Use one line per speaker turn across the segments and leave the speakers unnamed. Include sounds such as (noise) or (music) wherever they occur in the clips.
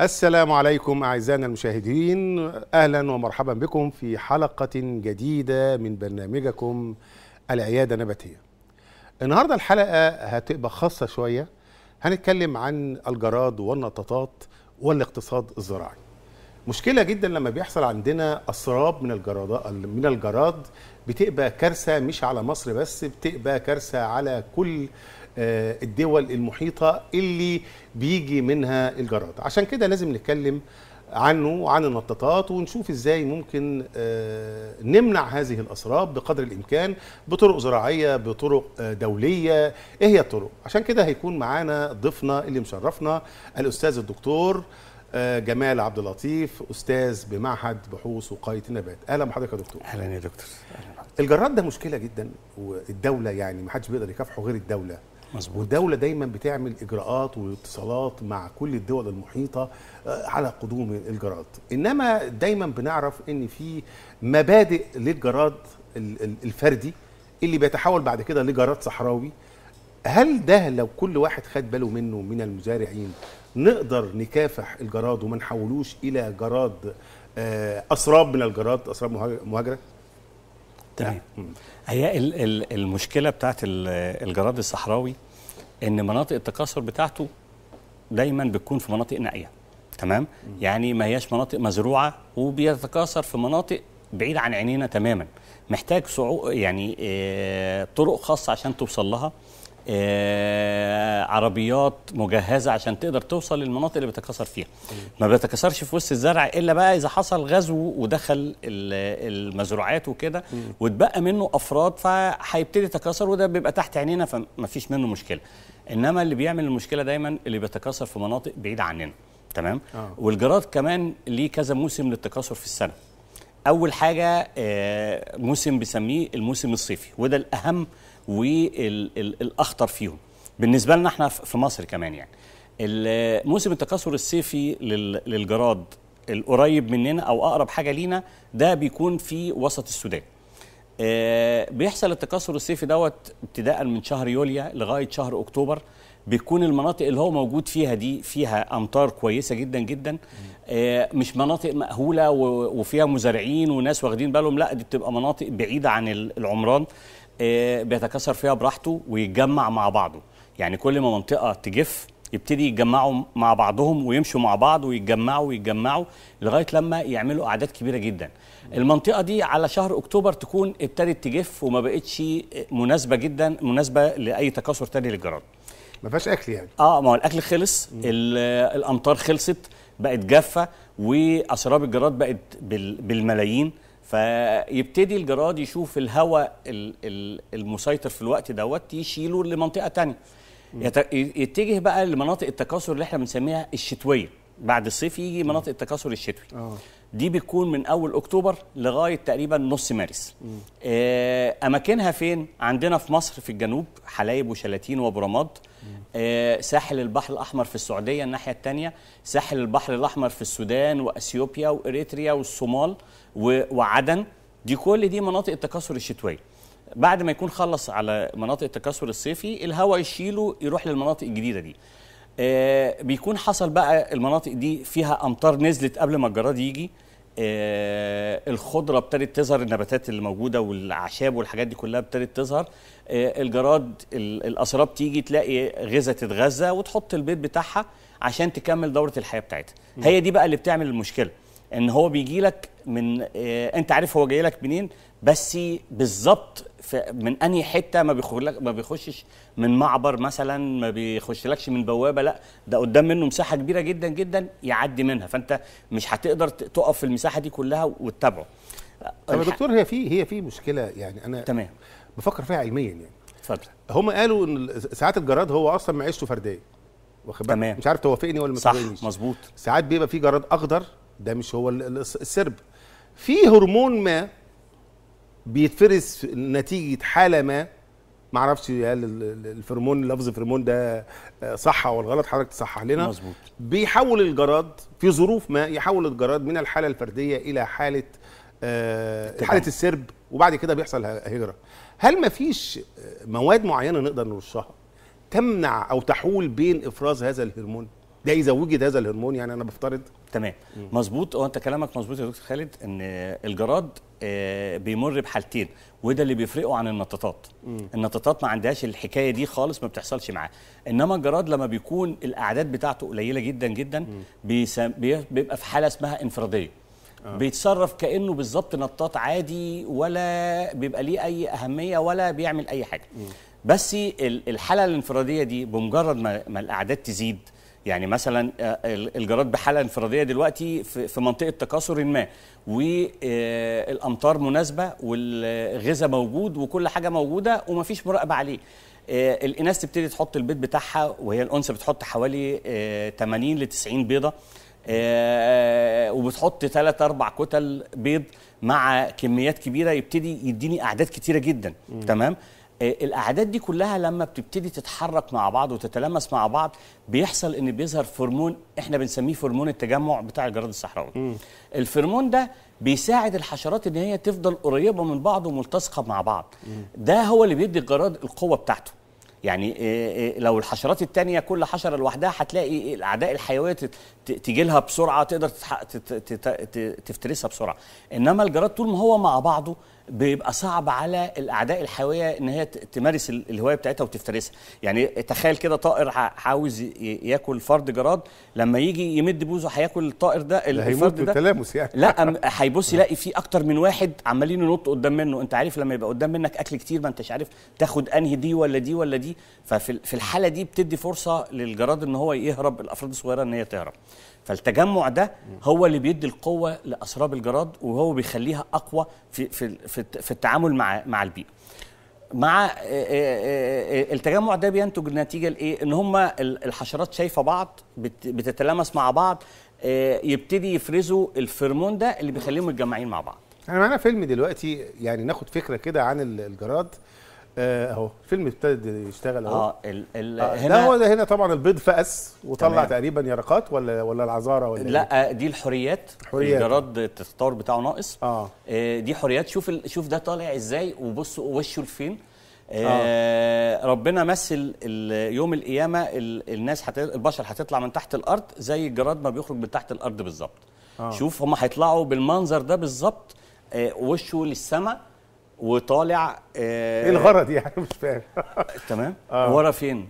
السلام عليكم أعزائنا المشاهدين أهلا ومرحبا بكم في حلقة جديدة من برنامجكم العيادة النباتية النهاردة الحلقة هتبقى خاصة شوية هنتكلم عن الجراد والنطاطات والاقتصاد الزراعي مشكلة جدا لما بيحصل عندنا أسراب من الجراد من الجراد بتبقى كارثة مش على مصر بس بتبقى كارثة على كل آه، الدول المحيطه اللي بيجي منها الجراد عشان كده لازم نتكلم عنه وعن النطاطات ونشوف ازاي ممكن آه، نمنع هذه الاسراب بقدر الامكان بطرق زراعيه بطرق آه، دوليه ايه هي الطرق عشان كده هيكون معانا ضيفنا اللي مشرفنا الاستاذ الدكتور جمال عبد اللطيف استاذ بمعهد بحوث وقايه النبات اهلا بحضرتك يا دكتور اهلا يا دكتور أهلا الجراد ده مشكله جدا والدوله يعني ما حدش بيقدر يكافحه غير الدوله مزبوط. والدوله دايما بتعمل اجراءات واتصالات مع كل الدول المحيطه آه، على قدوم الجراد انما دايما بنعرف ان في مبادئ للجراد الفردي اللي بيتحول بعد كده لجراد صحراوي هل ده لو كل واحد خد باله منه من المزارعين نقدر نكافح الجراد وما نحولوش الى جراد آه، اسراب من الجراد اسراب مهاجره
تمام هي المشكله بتاعت الجراد الصحراوي ان مناطق التكاثر بتاعته دايما بتكون في مناطق نائيه تمام يعني ما هياش مناطق مزروعه وبيتكاثر في مناطق بعيد عن عينينا تماما محتاج صعو يعني آه، طرق خاصه عشان توصل لها آه، عربيات مجهزه عشان تقدر توصل للمناطق اللي بتتكسر فيها ما بتتكسرش في وسط الزرع الا بقى اذا حصل غزو ودخل المزروعات وكده واتبقى منه افراد فهيبتدي يتكاثر وده بيبقى تحت عينينا فما فيش منه مشكله انما اللي بيعمل المشكله دايما اللي بيتكاثر في مناطق بعيده عننا تمام آه. والجراد كمان ليه كذا موسم للتكاثر في السنه اول حاجه آه، موسم بسميه الموسم الصيفي وده الاهم والاخطر فيهم بالنسبه لنا احنا في مصر كمان يعني موسم التكاثر الصيفي للجراد القريب مننا او اقرب حاجه لينا ده بيكون في وسط السودان آه، بيحصل التكاثر الصيفي دوت ابتداء من شهر يوليا لغايه شهر اكتوبر بيكون المناطق اللي هو موجود فيها دي فيها امطار كويسه جدا جدا آه، مش مناطق مأهوله وفيها مزارعين وناس واخدين بالهم لا دي بتبقى مناطق بعيده عن العمران إيه، بيتكاثر فيها براحته ويتجمع مع بعضه يعني كل ما منطقه تجف يبتدي يتجمعوا مع بعضهم ويمشوا مع بعض ويتجمعوا ويتجمعوا لغايه لما يعملوا اعداد كبيره جدا. المنطقه دي على شهر اكتوبر تكون ابتدت تجف وما بقتش مناسبه جدا مناسبه لاي تكاثر تاني للجراد. ما فيهاش اكل يعني. اه ما هو الاكل خلص الامطار خلصت بقت جافه واسراب الجراد بقت بالملايين فيبتدي الجراد يشوف الهواء المسيطر في الوقت دوت يشيله لمنطقه تانية يتجه بقى لمناطق التكاثر اللي احنا بنسميها الشتويه بعد الصيف يجي مناطق التكاثر الشتوي أوه. دي بتكون من اول اكتوبر لغايه تقريبا نص مارس آه اماكنها فين عندنا في مصر في الجنوب حلايب وشلاتين وبرماد آه ساحل البحر الاحمر في السعوديه الناحيه الثانيه ساحل البحر الاحمر في السودان واثيوبيا واريتريا والصومال وعدن دي كل دي مناطق التكاثر الشتويه بعد ما يكون خلص على مناطق التكاثر الصيفي الهواء يشيله يروح للمناطق الجديده دي آه، بيكون حصل بقى المناطق دي فيها امطار نزلت قبل ما الجراد يجي آه، الخضره ابتدت تظهر النباتات اللي موجوده والاعشاب والحاجات دي كلها ابتدت تظهر آه، الجراد الاسراب تيجي تلاقي غذاء تتغذى وتحط البيض بتاعها عشان تكمل دوره الحياه بتاعتها هي دي بقى اللي بتعمل المشكله ان هو بيجي لك من انت عارف هو جاي لك منين بس بالظبط من انهي حته ما بيخلك ما بيخشش من معبر مثلا ما بيخشلكش من بوابه لا ده قدام منه مساحه كبيره جدا جدا يعدي منها فانت مش هتقدر تقف في المساحه دي كلها
وتتابعه طب يا دكتور هي في هي في مشكله يعني انا تمام بفكر فيها علميا يعني اتفضل هم قالوا ان ساعات الجراد هو اصلا معيشته فرديه واخد بالك مش عارف توافقني ولا ما توافقنيش صح مظبوط ساعات بيبقى في جراد اخضر ده مش هو السرب في هرمون ما بيتفرز نتيجه حاله ما ما اعرفش هل الفرمون لفظ فرمون ده آه، صح ولا غلط حضرتك تصحح لنا مظبوط بيحول الجراد في ظروف ما يحول الجراد من الحاله الفرديه الى حاله آه حاله السرب وبعد كده بيحصل هجره هل ما فيش آه، مواد معينه نقدر نرشها تمنع او تحول بين افراز هذا الهرمون ده اذا وجد هذا الهرمون يعني انا بفترض تمام مظبوط وانت أه، انت كلامك مظبوط يا دكتور خالد ان
الجراد آه، بيمر بحالتين وده اللي بيفرقه عن النطاطات النطاطات ما عندهاش الحكايه دي خالص ما بتحصلش معاه انما الجراد لما بيكون الاعداد بتاعته قليله جدا جدا بيبقى في حاله اسمها انفراديه آه. بيتصرف كانه بالظبط نطاط عادي ولا بيبقى ليه اي اهميه ولا بيعمل اي حاجه م. بس الحاله الانفراديه دي بمجرد ما, ما الاعداد تزيد يعني مثلا آه، الجراد بحاله انفراديه دلوقتي في منطقه تكاثر ما والامطار آه، مناسبه والغذاء موجود وكل حاجه موجوده ومفيش مراقبه عليه آه، الاناث تبتدي تحط البيض بتاعها وهي الانثى بتحط حوالي 80 ل 90 بيضه وبتحط 3 4 كتل بيض مع كميات كبيره يبتدي يديني اعداد كتيره جدا م. تمام آه، الاعداد دي كلها لما بتبتدي تتحرك مع بعض وتتلمس مع بعض بيحصل ان بيظهر فرمون احنا بنسميه فرمون التجمع بتاع الجراد الصحراوي الفرمون ده بيساعد الحشرات ان هي تفضل قريبه من بعض وملتصقه مع بعض ده هو اللي بيدي الجراد القوه بتاعته يعني آه، آه، لو الحشرات التانية كل حشرة لوحدها هتلاقي الأعداء الحيوية تيجي لها بسرعه تقدر تفترسها بسرعه انما الجراد طول ما هو مع بعضه بيبقى صعب على الاعداء الحيويه ان هي تمارس الهوايه بتاعتها وتفترسها يعني تخيل كده طائر عاوز ياكل فرد جراد لما يجي يمد بوزه هياكل الطائر ده الفرد ده يعني لا (laughs) هيبص يلاقي فيه اكتر من واحد عمالين ينطوا قدام منه انت عارف لما يبقى قدام منك اكل كتير ما انتش عارف تاخد انهي دي ولا دي ولا دي ففي الحاله دي بتدي فرصه للجراد ان هو يهرب الافراد الصغيره ان هي تهرب فالتجمع ده هو اللي بيدي القوه لاسراب الجراد وهو بيخليها اقوى في في في التعامل مع مع البيئه مع آه، آه، آه، التجمع ده بينتج النتيجه لايه ان هم الحشرات شايفه بعض بتتلامس مع بعض يبتدي يفرزوا الفرمون ده اللي بيخليهم متجمعين
مع بعض انا معانا فيلم دلوقتي يعني ناخد فكره كده عن الجراد آه، اهو الفيلم ابتدى يشتغل اهو اه الـ الـ آه هنا هو هنا طبعا البيض فقس وطلع تمام. تقريبا يرقات ولا ولا العذاره ولا إيه؟ لا
إيه؟ دي الحريات حريات الجراد التطور بتاعه ناقص آه. آه دي حريات شوف شوف ده طالع ازاي وبص وشه لفين آه. آه ربنا مثل يوم القيامه الناس حت... البشر هتطلع من تحت الارض زي الجراد ما بيخرج من تحت الارض بالظبط آه. شوف هم هيطلعوا بالمنظر ده بالظبط آه وشه للسماء وطالع آه، ايه الغرض
يعني مش فاهم (laughs) تمام
آه. ورا فين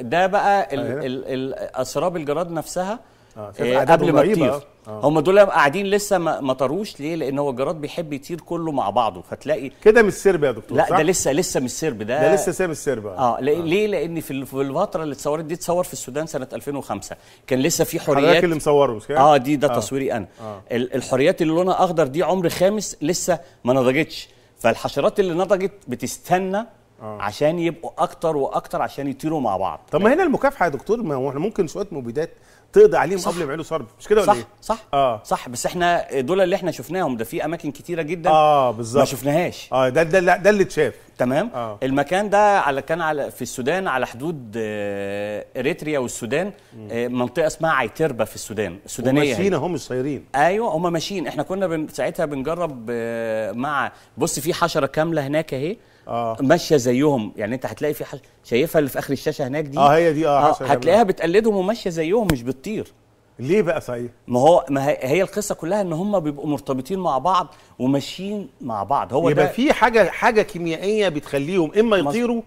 ده بقى آه. ال اسراب الجراد نفسها آه. إيه قبل ما تطير آه. هم دول قاعدين لسه ما طروش ليه لان هو الجراد بيحب يطير كله مع بعضه فتلاقي كده
مش سرب يا دكتور لا صح؟ ده لسه لسه مش سرب ده ده لسه سام السرب آه.
اه ليه لان في الفتره اللي اتصورت دي اتصور في السودان سنه 2005 كان لسه في حريات حضرتك اللي مصوره مش كده اه دي ده آه. تصويري انا آه. الحريات اللي لونها اخضر دي عمر خامس لسه ما نضجتش فالحشرات اللي نضجت بتستنى
آه. عشان يبقوا اكتر واكتر عشان يطيروا مع بعض طب ما هنا المكافحه يا دكتور ما هو احنا ممكن شويه مبيدات تقضي عليهم صح. قبل ما يعملوا صرف مش كده ولا ايه؟
صح صح اه صح بس احنا دول اللي احنا شفناهم ده في اماكن كتيره جدا اه
بالظبط ما شفناهاش اه ده ده ده اللي اتشاف تمام آه.
المكان ده على كان على في السودان على حدود آه اريتريا والسودان آه منطقه اسمها عيتربه في السودان السودانيه يعني. ماشيين هم الصايرين ايوه هم ماشيين احنا كنا بن... ساعتها بنجرب آه مع بص في حشره كامله هناك اهي آه. ماشيه زيهم يعني انت هتلاقي في حل شايفها اللي في اخر الشاشه هناك دي اه هي دي اه, آه هتلاقيها بتقلدهم وماشيه زيهم مش بتطير ليه بقى صحيح؟ ما هو ما هي القصه كلها ان هم بيبقوا مرتبطين مع بعض وماشيين مع بعض هو يبقى في حاجه حاجه كيميائيه بتخليهم اما يطيروا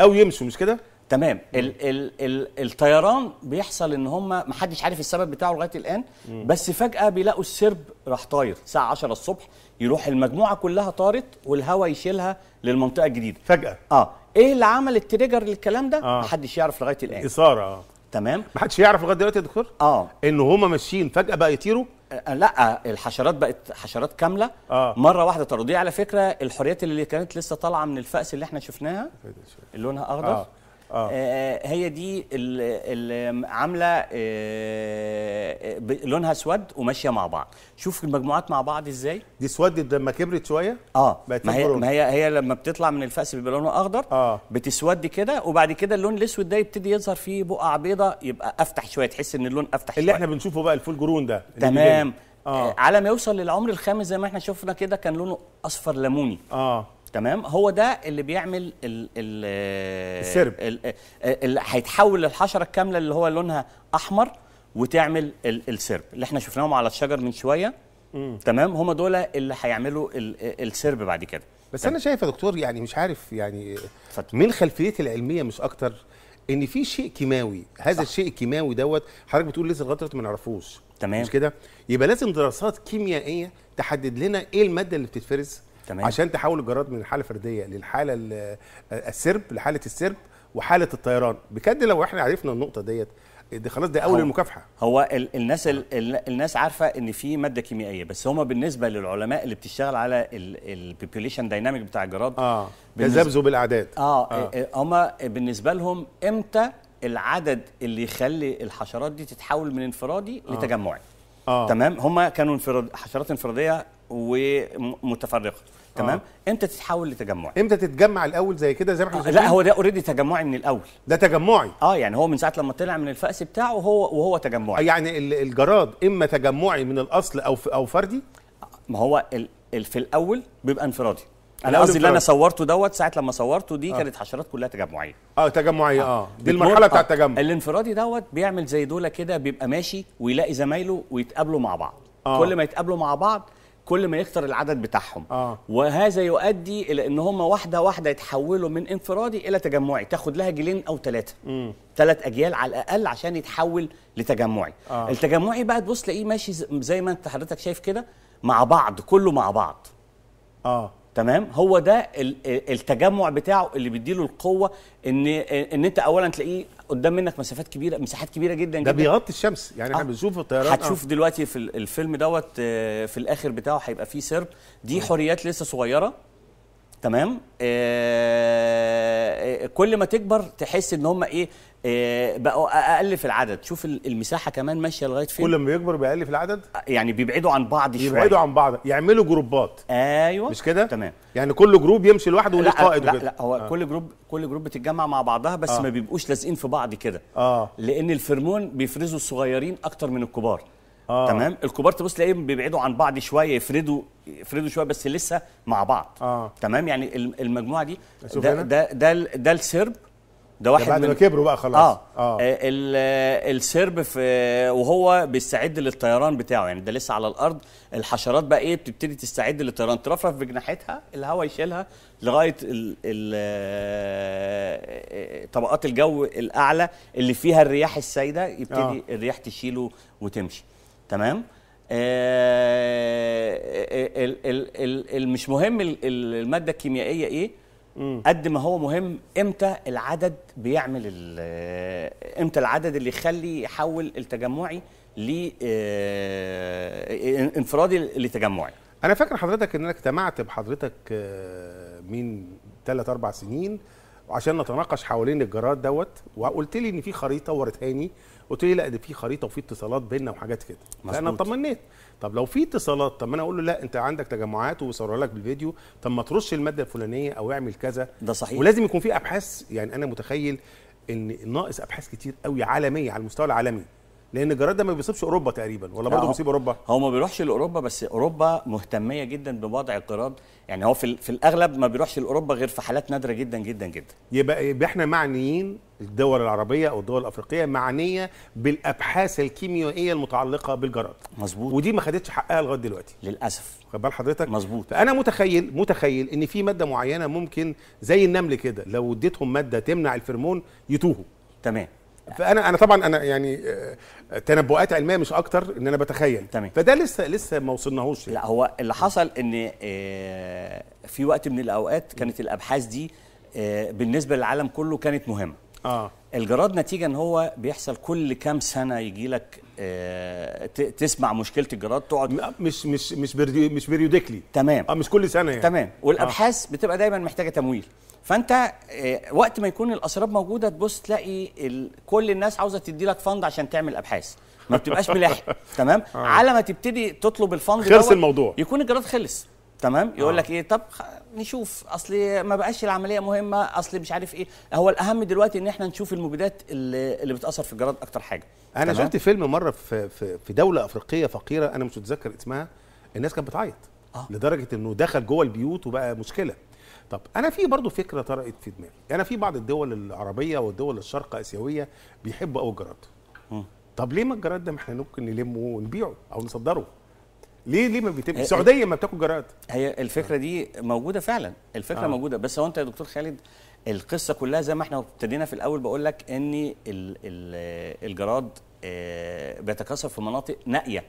او يمشوا مش كده؟ تمام ال ال ال الطيران بيحصل ان هم ما حدش عارف السبب بتاعه لغايه الان بس فجاه بيلاقوا السرب راح طاير الساعه 10 الصبح يروح المجموعه كلها طارت والهواء يشيلها للمنطقه الجديده فجاه اه
ايه اللي عمل التريجر للكلام ده آه. محدش يعرف لغايه الان اثاره اه تمام محدش يعرف لغايه دلوقتي يا دكتور اه ان هما ماشيين فجاه بقى يطيروا آه، آه، لا آه، الحشرات بقت حشرات
كامله آه. مره واحده طرديه على فكره الحريات اللي كانت لسه طالعه من الفأس اللي احنا شفناها إيه لونها اخضر آه. آه. آه،, آه. هي دي اللي عامله آه، لونها اسود وماشيه مع بعض شوف المجموعات مع بعض ازاي
دي اسود لما كبرت شويه اه ما هي, ما هي
هي لما بتطلع من الفأس بيبقى لونه اخضر آه. بتسود كده وبعد كده اللون الاسود ده يبتدي يظهر فيه بقع بيضه يبقى افتح شويه تحس ان اللون افتح شويه اللي احنا بنشوفه بقى الفول جرون ده تمام آه. على ما يوصل للعمر الخامس زي ما احنا شفنا كده كان لونه اصفر ليموني اه تمام هو ده اللي بيعمل ال ال السرب اللي هيتحول للحشره الكامله اللي هو لونها احمر وتعمل ال السرب اللي احنا شفناهم على الشجر من شويه مم. تمام هم دول
اللي هيعملوا السرب بعد كده بس تمام. انا شايف يا دكتور يعني مش عارف يعني فتح. من خلفيتي العلميه مش اكتر ان في شيء كيماوي هذا صح. الشيء الكيماوي دوت حضرتك بتقول لسه لغايه دلوقتي ما نعرفوش تمام مش كده يبقى لازم دراسات كيميائيه تحدد لنا ايه الماده اللي بتتفرز تمام. عشان تحول الجراد من الحاله الفرديه للحاله السرب لحاله السرب وحاله الطيران بجد لو احنا عرفنا النقطه ديت دي خلاص ده
اول المكافحه هو ال الناس ال الناس عارفه ان في ماده كيميائيه بس هما بالنسبه للعلماء اللي بتشتغل على البوبوليشن دايناميك بتاع الجراد اه تذبذب الاعداد آه، آه. اه, آه. هما بالنسبه لهم امتى العدد اللي يخلي الحشرات دي تتحول من انفرادي آه. لتجمعي آه. تمام هما كانوا انفراد حشرات انفراديه ومتفرقه تمام آه. امتى تتحول لتجمعي
امتى تتجمع الاول زي كده زي ما احنا آه لا هو ده اوريدي تجمعي من الاول ده تجمعي اه يعني هو من ساعه لما طلع من الفأس بتاعه هو وهو تجمعي يعني الجراد اما تجمعي من الاصل او او فردي آه، ما
هو في الاول بيبقى انفرادي انا قصدي اللي انا صورته دوت ساعه لما صورته دي آه. كانت حشرات كلها تجمعيه
اه تجمعيه اه, آه. دي المرحله بتاع آه،
التجمع آه. الانفرادي دوت بيعمل زي دولة كده بيبقى ماشي ويلاقي زمايله ويتقابلوا مع بعض آه. كل ما يتقابلوا مع بعض كل ما يكثر العدد بتاعهم آه. وهذا يؤدي الى ان هم واحده واحده يتحولوا من انفرادي الى تجمعي تاخد لها جيلين او ثلاثه ثلاث اجيال على الاقل عشان يتحول لتجمعي آه. التجمعي بقى تبص تلاقيه ماشي زي ما انت حضرتك شايف كده مع بعض كله مع بعض اه تمام هو ده التجمع بتاعه اللي بيديله القوه ان ان انت اولا تلاقيه قدام منك مسافات كبيره مساحات كبيره جدا ده بيغطي الشمس يعني احنا آه. بنشوف الطيارات هتشوف آه. دلوقتي في الفيلم دوت آه، في الاخر بتاعه هيبقى فيه سرب دي حريات لسه صغيره تمام آه،, آه كل ما تكبر تحس ان هم ايه آه، بقوا اقل في العدد شوف المساحه كمان ماشيه لغايه فين كل ما بيكبر بيقل في العدد آه، يعني بيبعدوا عن بعض شويه بيبعدوا عن بعض يعملوا جروبات
ايوه مش كده تمام يعني كل جروب
يمشي لوحده وليه قائد لا, لا, لا هو آه. كل جروب كل جروب بتتجمع مع بعضها بس آه. ما بيبقوش لازقين في بعض كده آه. لان الفرمون بيفرزوا الصغيرين اكتر من الكبار آه. تمام الكبار تبص تلاقيهم بيبعدوا عن بعض شويه يفردوا يفردوا شويه بس لسه مع بعض آه. تمام يعني المجموعه دي ده, ده ده ده السرب ده واحد بعد من ما كبروا بقى خلاص اه, آه. آه، السرب في وهو بيستعد للطيران بتاعه يعني ده لسه على الارض الحشرات بقى ايه بتبتدي تستعد للطيران ترفرف بجناحتها الهواء يشيلها لغايه ال ال آه، طبقات الجو الاعلى اللي فيها الرياح السايده يبتدي آه. الرياح تشيله وتمشي تمام آه مش مهم الماده الكيميائيه ايه قد ما هو مهم امتى العدد بيعمل امتى العدد اللي يخلي يحول التجمعي ل آه، انفرادي لتجمعي
انا فاكر حضرتك ان انا اجتمعت بحضرتك آه، من 3 4 سنين وعشان نتناقش حوالين الجرايد دوت وقلت لي ان في خريطه ورتهاني قلت لي لا ده في خريطه وفي اتصالات بيننا وحاجات كده فانا طمنيت طب لو في اتصالات طب ما انا اقول له لا انت عندك تجمعات وصورها لك بالفيديو طب ما ترش الماده الفلانيه او اعمل كذا ده صحيح ولازم يكون في ابحاث يعني انا متخيل ان ناقص ابحاث كتير قوي عالميه على المستوى العالمي لان الجراد ده ما بيصيبش اوروبا تقريبا ولا برضه بيصيب اوروبا
هو ما بيروحش لاوروبا بس اوروبا مهتميه جدا بوضع الجراد يعني هو في, في الاغلب ما بيروحش لاوروبا غير في حالات نادره جدا جدا جدا
يبقى يبقى احنا معنيين الدول العربيه او الدول الافريقيه معنيه بالابحاث الكيميائيه المتعلقه بالجراد مظبوط ودي ما خدتش حقها لغايه دلوقتي للاسف خد بال حضرتك مظبوط فانا متخيل متخيل ان في ماده معينه ممكن زي النمل كده لو اديتهم ماده تمنع الفرمون يتوهوا تمام فانا انا طبعا انا يعني آه، تنبؤات علميه مش اكتر ان انا بتخيل تمام. فده لسه لسه ما وصلناهوش يعني. لا هو اللي
حصل ان آه، في وقت من الاوقات كانت الابحاث دي آه، بالنسبه للعالم كله كانت مهمه اه الجراد نتيجه ان هو بيحصل كل كام سنه يجي لك تسمع مشكله الجراد تقعد مش مش مش مش بيريوديكلي تمام اه مش كل سنه يعني تمام والابحاث آه. بتبقى دايما محتاجه تمويل فانت آه، وقت ما يكون الاسراب موجوده تبص تلاقي كل الناس عاوزه تدي لك فند عشان تعمل ابحاث ما بتبقاش ملاحق (laughs) تمام آه. على ما تبتدي تطلب الفند خلص الموضوع يكون الجراد خلص تمام آه. يقول لك ايه طب نشوف اصل ما بقاش العمليه مهمه اصل مش عارف ايه هو الاهم دلوقتي ان احنا نشوف المبيدات اللي, اللي بتاثر في الجراد اكتر حاجه انا شفت
فيلم مره في في دوله افريقيه فقيره انا مش متذكر اسمها الناس كانت بتعيط آه. لدرجه انه دخل جوه البيوت وبقى مشكله طب انا في برضه فكره طرقت في دماغي انا في بعض الدول العربيه والدول الشرق اسيويه بيحبوا قوي الجراد طب ليه ما الجراد ده ما احنا ممكن نلمه ونبيعه او نصدره ليه ليه ما بيتم السعوديه ما بتاكل جراد هي الفكره دي موجوده فعلا الفكره آه. موجوده بس هو انت يا دكتور خالد
القصه كلها زي ما احنا ابتدينا في الاول بقول لك ان الجراد آه، بيتكاثر في مناطق نائيه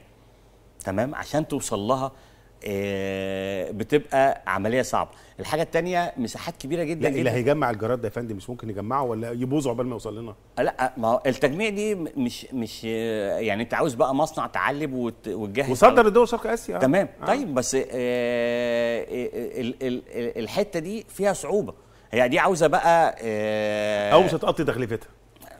تمام عشان توصل لها آه، بتبقى عمليه صعبه الحاجه الثانيه مساحات كبيره جدا لا اللي
هيجمع الجراد ده يا فندم مش ممكن يجمعه ولا يبوظ عقبال ما يوصل لنا
لا ما التجميع دي مش مش يعني انت عاوز بقى مصنع تعلب وتجهز وصدر لدول شرق
اسيا تمام
آه. طيب بس آه، آه، الحته دي فيها صعوبه هي دي عاوزه بقى او مش
هتقطي تكلفتها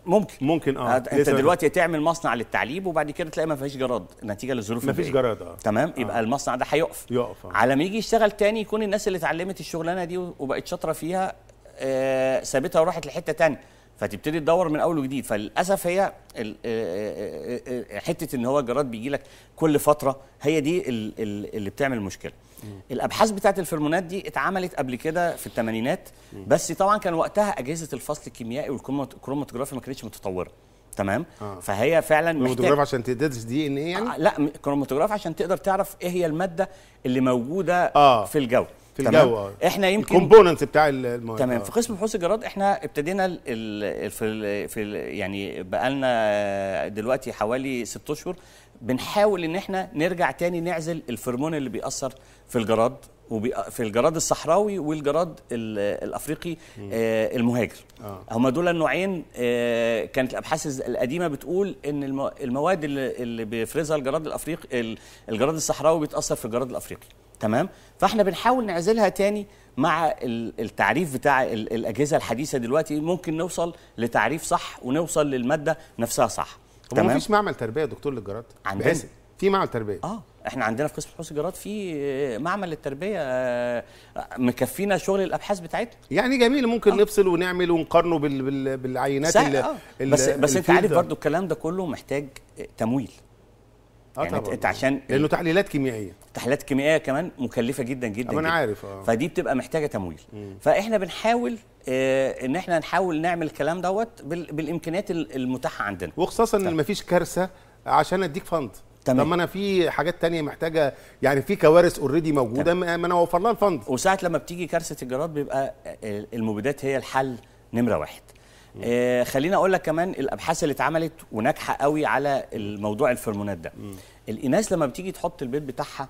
ممكن ممكن اه انت دلوقتي
تعمل مصنع للتعليب وبعد كده تلاقي ما فيهاش جراد نتيجه للظروف ما فيش جراد اه تمام آه. يبقى آه. المصنع ده هيقف يقف آه. على ما يجي يشتغل تاني يكون الناس اللي اتعلمت الشغلانه دي وبقت شاطره فيها آه سابتها وراحت لحته تانيه فتبتدي تدور من اول وجديد فللاسف هي آه، آه، آه، حته ان هو الجراد بيجي لك كل فتره هي دي اللي بتعمل مشكله الابحاث بتاعه الفرمونات دي اتعملت قبل كده في الثمانينات بس طبعا كان وقتها اجهزه الفصل الكيميائي والكروماتوجرافي ما كانتش متطوره تمام آه. فهي فعلا كروماتوجراف عشان تدرس دي ان ايه يعني آه لا كروماتوجراف عشان تقدر تعرف ايه هي الماده اللي
موجوده آه. في الجو في الجو احنا يمكن الكومبوننت بتاع المواد تمام آه. في
قسم بحوث الجراد احنا ابتدينا في الـ في الـ يعني بقى لنا دلوقتي حوالي ست اشهر بنحاول ان احنا نرجع تاني نعزل الفرمون اللي بيأثر في الجراد في الجراد الصحراوي والجراد الافريقي آه المهاجر آه. هما دول النوعين آه كانت الابحاث القديمه بتقول ان المواد اللي بيفرزها الجراد الافريقي الجراد الصحراوي بيتاثر في الجراد الافريقي تمام فاحنا بنحاول نعزلها تاني مع التعريف بتاع الاجهزه الحديثه دلوقتي ممكن نوصل لتعريف صح ونوصل للماده نفسها صح طب ما فيش معمل تربيه يا دكتور للجراد عندنا في معمل تربيه اه احنا عندنا في قسم حوش الجراد في معمل التربية آه، مكفينا شغل الابحاث بتاعتنا يعني جميل ممكن آه. نفصل ونعمل ونقارنه بال... بال... بالعينات سهل. آه. بس بس انت عارف برضو الكلام ده كله محتاج تمويل آه يعني طبعا. انت عشان لانه
تحليلات كيميائيه
تحليلات كيميائيه كمان مكلفه جدا جدا انا عارف آه. فدي بتبقى محتاجه تمويل مم. فاحنا بنحاول آه
ان احنا نحاول نعمل الكلام دوت بالامكانيات المتاحه عندنا وخصوصا ان مفيش كارثه عشان اديك فند طب ما انا في حاجات تانية محتاجه يعني في كوارث اوريدي موجوده تمام. ما انا اوفر لها الفند وساعه لما بتيجي كارثه الجراد بيبقى المبيدات هي الحل
نمره واحد آه خليني اقول لك كمان الابحاث اللي اتعملت وناجحه قوي على الموضوع الفرمونات ده مم. الاناث لما بتيجي تحط البيض بتاعها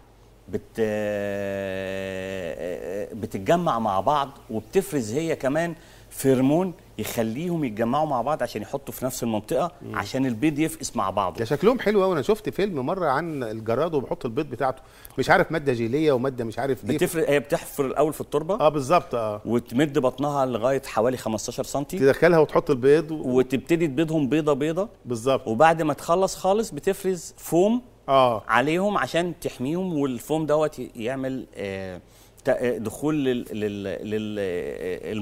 بت آه، آه، آه، بتتجمع مع بعض وبتفرز هي كمان
فيرمون يخليهم يتجمعوا مع بعض عشان يحطوا في نفس المنطقه مم. عشان البيض يفقس مع بعضه ده شكلهم حلو قوي انا شفت فيلم مره عن الجراد وبيحط البيض بتاعته مش عارف ماده جيليه وماده مش عارف ايه بتفرق هي بتحفر الاول في التربه اه بالظبط اه وتمد بطنها لغايه حوالي
15 سم تدخلها وتحط البيض و... وتبتدي تبيضهم بيضه بيضه بالظبط وبعد ما تخلص خالص بتفرز فوم اه عليهم عشان تحميهم والفوم دوت يعمل آه دخول للميه لل... لل...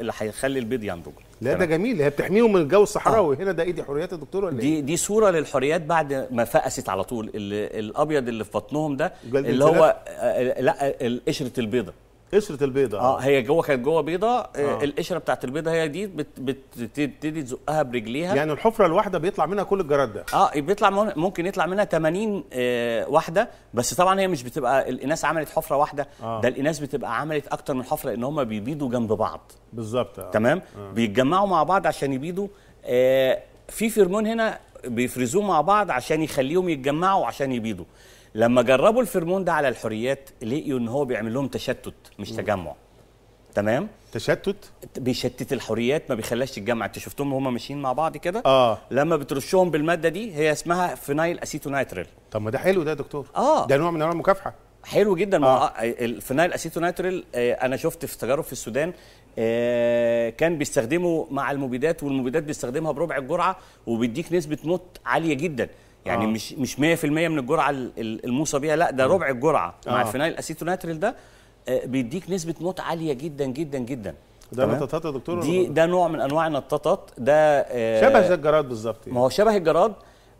اللي هيخلي البيض ينضج
لا ده جميل هي بتحميهم من الجو الصحراوي آه. هنا ده ايه دي حريات يا دكتور ولا دي
إيه؟ دي صوره للحريات بعد ما فقست على طول اللي الابيض اللي في بطنهم ده اللي هو آه، لا قشره البيضه
قشره البيضه
اه هي جوه كانت جوه بيضه آه. آه. القشره بتاعت البيضه هي دي بتبتدي تزقها برجليها يعني
الحفره الواحده بيطلع منها كل الجراد ده
اه بيطلع ممكن يطلع منها 80 آه واحده بس طبعا هي مش بتبقى الاناث عملت حفره واحده آه. ده الاناث بتبقى عملت اكتر من حفره لان هم بيبيضوا جنب بعض بالظبط آه. تمام آه. بيتجمعوا مع بعض عشان يبيضوا آه في فيرمون هنا بيفرزوه مع بعض عشان يخليهم يتجمعوا عشان يبيضوا لما جربوا الفرمون ده على الحريات لقيوا ان هو بيعمل لهم تشتت مش تجمع تمام تشتت بيشتت الحريات ما بيخلاش تتجمع انت شفتهم وهم ماشيين مع بعض كده اه لما بترشهم بالماده دي هي اسمها فينايل اسيتونايتريل طب ما ده حلو ده يا دكتور اه ده نوع من انواع المكافحه حلو جدا آه. آه، الفينايل اسيتونايتريل آه انا شفت في تجارب في السودان آه كان بيستخدمه مع المبيدات والمبيدات بيستخدمها بربع الجرعه وبيديك نسبه موت عاليه جدا يعني آه. مش مش 100% من الجرعه الموصى بيها لا ده ربع الجرعه آه. مع الفينايل اسيتوناتريل ده آه، بيديك نسبه موت عاليه جدا جدا جدا ده نطاطات يا دكتور دي ده نوع من انواع النطاطات ده آه، شبه زي الجراد بالظبط يعني. ما هو شبه الجراد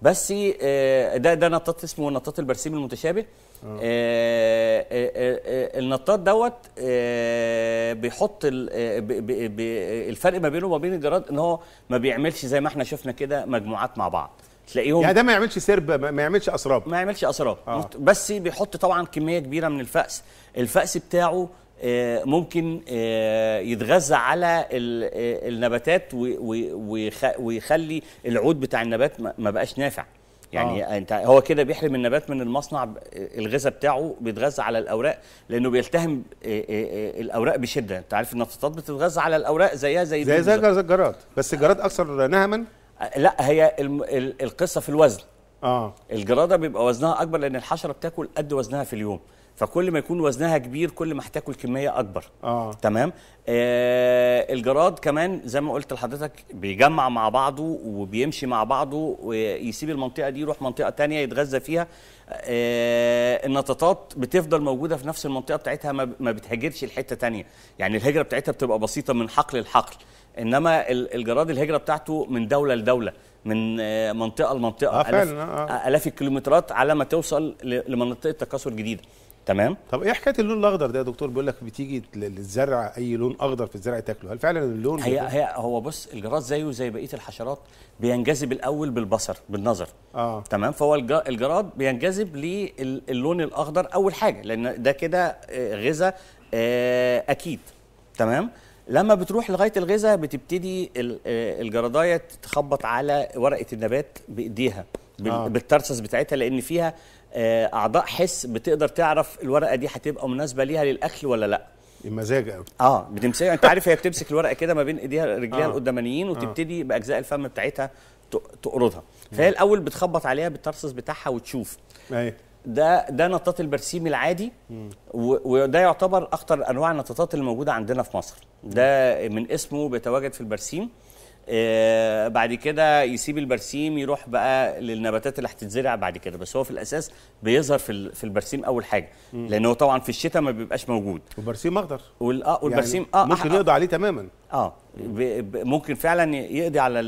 بس آه، ده ده نطاط اسمه نطاط البرسيم المتشابه آه النطاط دوت بيحط الفرق ما بينه وما بين الجراد ان هو ما بيعملش زي ما احنا شفنا كده مجموعات مع بعض تلاقيهم يعني ده ما يعملش سرب ما يعملش اسراب ما يعملش اسراب آه. بس بيحط طبعا كميه كبيره من الفأس الفأس بتاعه آه، ممكن آه، يتغذى على آه، النباتات ويخلي العود بتاع النبات ما بقاش نافع يعني آه. انت هو كده بيحرم النبات من المصنع الغذاء بتاعه بيتغذى على الاوراق لانه بيلتهم الاوراق بشده انت عارف النفطات بتتغذى على الاوراق زيها زي زي زي
الجراد
بس الجراد اكثر نهما لا هي القصه في الوزن اه الجراده بيبقى وزنها اكبر لان الحشره بتاكل قد وزنها في اليوم فكل ما يكون وزنها كبير كل ما هتاكل كميه اكبر آه. تمام آه الجراد كمان زي ما قلت لحضرتك بيجمع مع بعضه وبيمشي مع بعضه ويسيب المنطقه دي يروح منطقه تانية يتغذى فيها آه النطاطات بتفضل موجوده في نفس المنطقه بتاعتها ما بتهاجرش لحته تانية يعني الهجره بتاعتها بتبقى بسيطه من حقل لحقل انما الجراد الهجره بتاعته من دوله لدوله من آه، منطقه لمنطقه آه فعلا آلاف, آه،, آه. آه. الاف الكيلومترات على ما توصل لمنطقه تكاثر جديده تمام
طب ايه حكايه اللون الاخضر ده يا دكتور بيقول لك بتيجي للزرع اي لون اخضر في الزرع تاكله هل فعلا اللون هي هي
هو بص الجراد زيه زي بقيه الحشرات بينجذب الاول بالبصر بالنظر آه. تمام فهو الجراد بينجذب للون الاخضر اول حاجه لان ده كده غذاء اكيد تمام لما بتروح لغايه الغذاء بتبتدي آه، الجرادايه تخبط على ورقه النبات بايديها آه. بالترسس بتاعتها لان فيها آه، اعضاء حس بتقدر تعرف الورقه دي هتبقى مناسبه ليها للاكل ولا لا المزاج قوي اه بتمسكها انت عارف هي بتمسك الورقه كده ما بين ايديها رجليها آه. القدامانيين وتبتدي آه. باجزاء الفم بتاعتها تقرضها فهي الاول بتخبط عليها بالترسس بتاعها وتشوف ايوه ده ده نطاط البرسيم العادي وده يعتبر اخطر انواع النطاطات الموجوده عندنا في مصر ده من اسمه بيتواجد في البرسيم آه بعد كده يسيب البرسيم يروح بقى للنباتات اللي هتتزرع بعد كده بس هو في الاساس بيظهر في في البرسيم اول حاجه لان هو طبعا في
الشتاء ما بيبقاش موجود والبرسيم اخضر اه يعني والبرسيم يعني اه ممكن يقضي عليه تماما اه
ممكن فعلا يقضي على